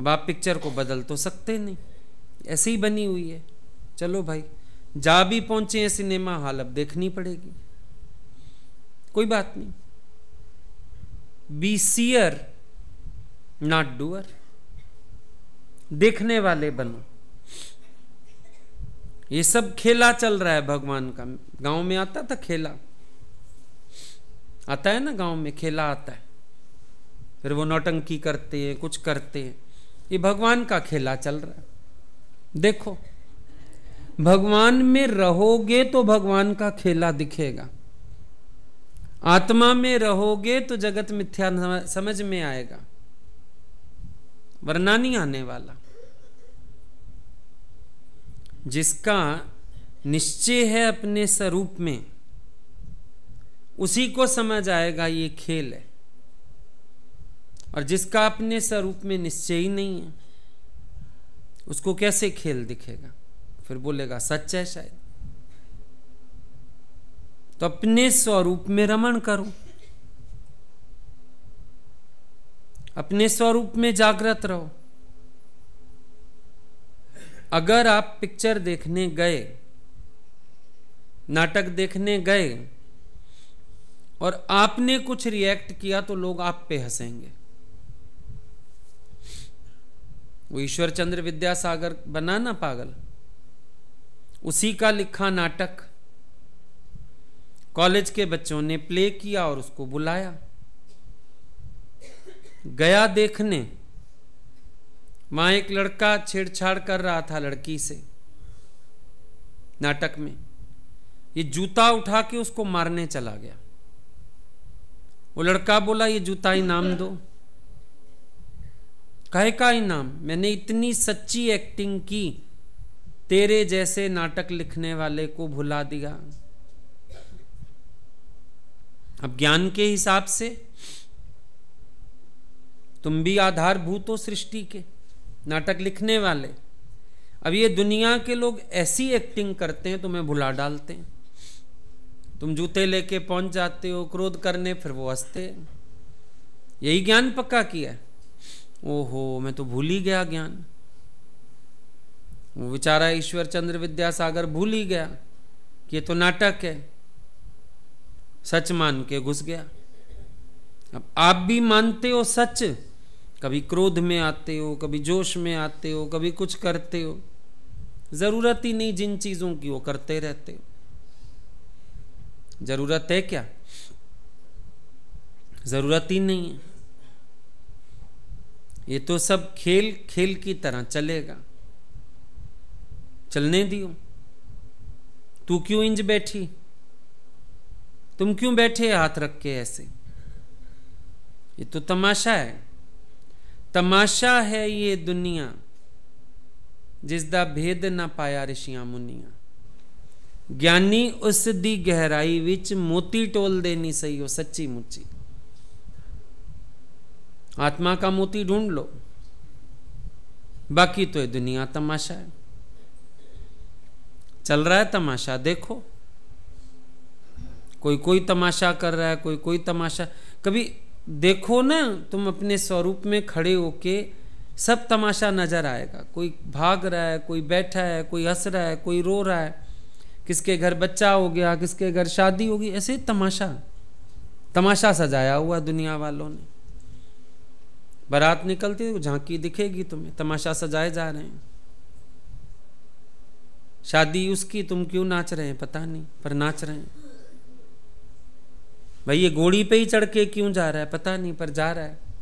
अब आप पिक्चर को बदल तो सकते नहीं ऐसे ही बनी हुई है चलो भाई जा भी पहुंचे हैं सिनेमा हाल अब देखनी पड़ेगी कोई बात नहीं बी सीयर नॉट डूअर देखने वाले बनो ये सब खेला चल रहा है भगवान का गांव में आता था खेला आता है ना गांव में खेला आता है फिर वो नौटंकी करते हैं कुछ करते हैं ये भगवान का खेला चल रहा है देखो भगवान में रहोगे तो भगवान का खेला दिखेगा आत्मा में रहोगे तो जगत मिथ्या समझ में आएगा वरना नहीं आने वाला जिसका निश्चय है अपने स्वरूप में उसी को समझ आएगा ये खेल है और जिसका अपने स्वरूप में निश्चय ही नहीं है उसको कैसे खेल दिखेगा फिर बोलेगा सच है शायद तो अपने स्वरूप में रमण करो अपने स्वरूप में जागृत रहो अगर आप पिक्चर देखने गए नाटक देखने गए और आपने कुछ रिएक्ट किया तो लोग आप पे हंसेंगे वो ईश्वर चंद्र विद्यासागर बना ना पागल उसी का लिखा नाटक कॉलेज के बच्चों ने प्ले किया और उसको बुलाया गया देखने वहां एक लड़का छेड़छाड़ कर रहा था लड़की से नाटक में ये जूता उठा के उसको मारने चला गया वो लड़का बोला ये जूता इनाम दो कहे का इनाम मैंने इतनी सच्ची एक्टिंग की तेरे जैसे नाटक लिखने वाले को भुला दिया अब ज्ञान के हिसाब से तुम भी आधारभूत हो सृष्टि के नाटक लिखने वाले अब ये दुनिया के लोग ऐसी एक्टिंग करते हैं तुम्हें भुला डालते हैं तुम जूते लेके पहुंच जाते हो क्रोध करने फिर वो हंसते यही ज्ञान पक्का किया ओहो मैं तो भूल ही गया ज्ञान वो बेचारा ईश्वर चंद्र विद्यासागर भूल ही गया कि ये तो नाटक है सच मान के घुस गया अब आप भी मानते हो सच कभी क्रोध में आते हो कभी जोश में आते हो कभी कुछ करते हो जरूरत ही नहीं जिन चीजों की वो करते रहते हो जरूरत है क्या जरूरत ही नहीं है ये तो सब खेल खेल की तरह चलेगा चलने दियो तू क्यों इंज बैठी तुम क्यों बैठे हाथ रख के ऐसे ये तो तमाशा है तमाशा है ये दुनिया जिसका भेद ना पाया ऋषिया मुनिया ज्ञानी उस दी गहराई विच मोती टोल देनी सही हो सच्ची मुची आत्मा का मोती ढूंढ लो बाकी तो ये दुनिया तमाशा है चल रहा है तमाशा देखो कोई कोई तमाशा कर रहा है कोई कोई तमाशा कभी देखो ना तुम अपने स्वरूप में खड़े होके सब तमाशा नजर आएगा कोई भाग रहा है कोई बैठा है कोई हंस रहा है कोई रो रहा है किसके घर बच्चा हो गया किसके घर शादी होगी ऐसे तमाशा तमाशा सजाया हुआ दुनिया वालों ने बारात निकलती है झांकी दिखेगी तुम्हें तमाशा सजाए जा रहे हैं शादी उसकी तुम क्यों नाच रहे हैं पता नहीं पर नाच रहे हैं भाई ये घोड़ी पे ही चढ़ के क्यों जा रहा है पता नहीं पर जा रहा है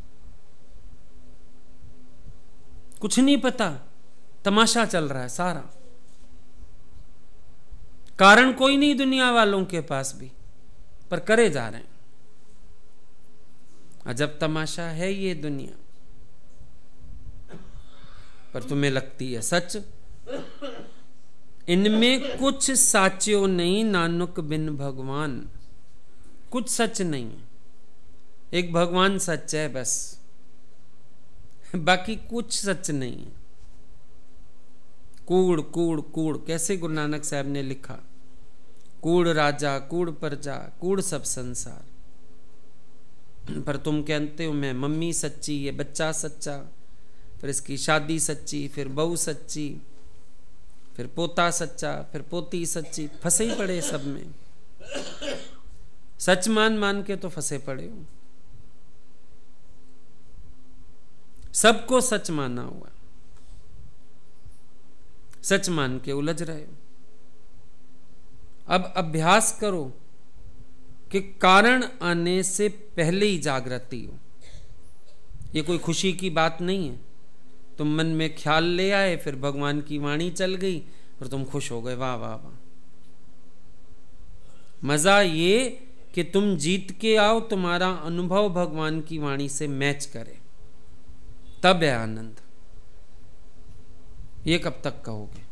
कुछ नहीं पता तमाशा चल रहा है सारा कारण कोई नहीं दुनिया वालों के पास भी पर करे जा रहे हैं अजब तमाशा है ये दुनिया पर तुम्हें लगती है सच इनमें कुछ साचो नहीं नानुक बिन भगवान कुछ सच नहीं है एक भगवान सच है बस बाकी कुछ सच नहीं है कूड़ कूड़ कूड़ कैसे गुरु नानक साहब ने लिखा कूड़ राजा कूड़ प्रजा कूड़ सब संसार पर तुम कहते हो मैं मम्मी सच्ची ये बच्चा सच्चा फिर इसकी शादी सच्ची फिर बहू सच्ची फिर पोता सच्चा फिर पोती सच्ची फंसे ही पड़े सब में सच मान मान के तो फंसे पड़े हो सबको सच माना हुआ सच मान के उलझ रहे हो अब अभ्यास करो कि कारण आने से पहले ही जागृति हो ये कोई खुशी की बात नहीं है तुम मन में ख्याल ले आए फिर भगवान की वाणी चल गई और तुम खुश हो गए वाह वाह वाह मज़ा ये कि तुम जीत के आओ तुम्हारा अनुभव भगवान की वाणी से मैच करे तब है आनंद ये कब तक कहोगे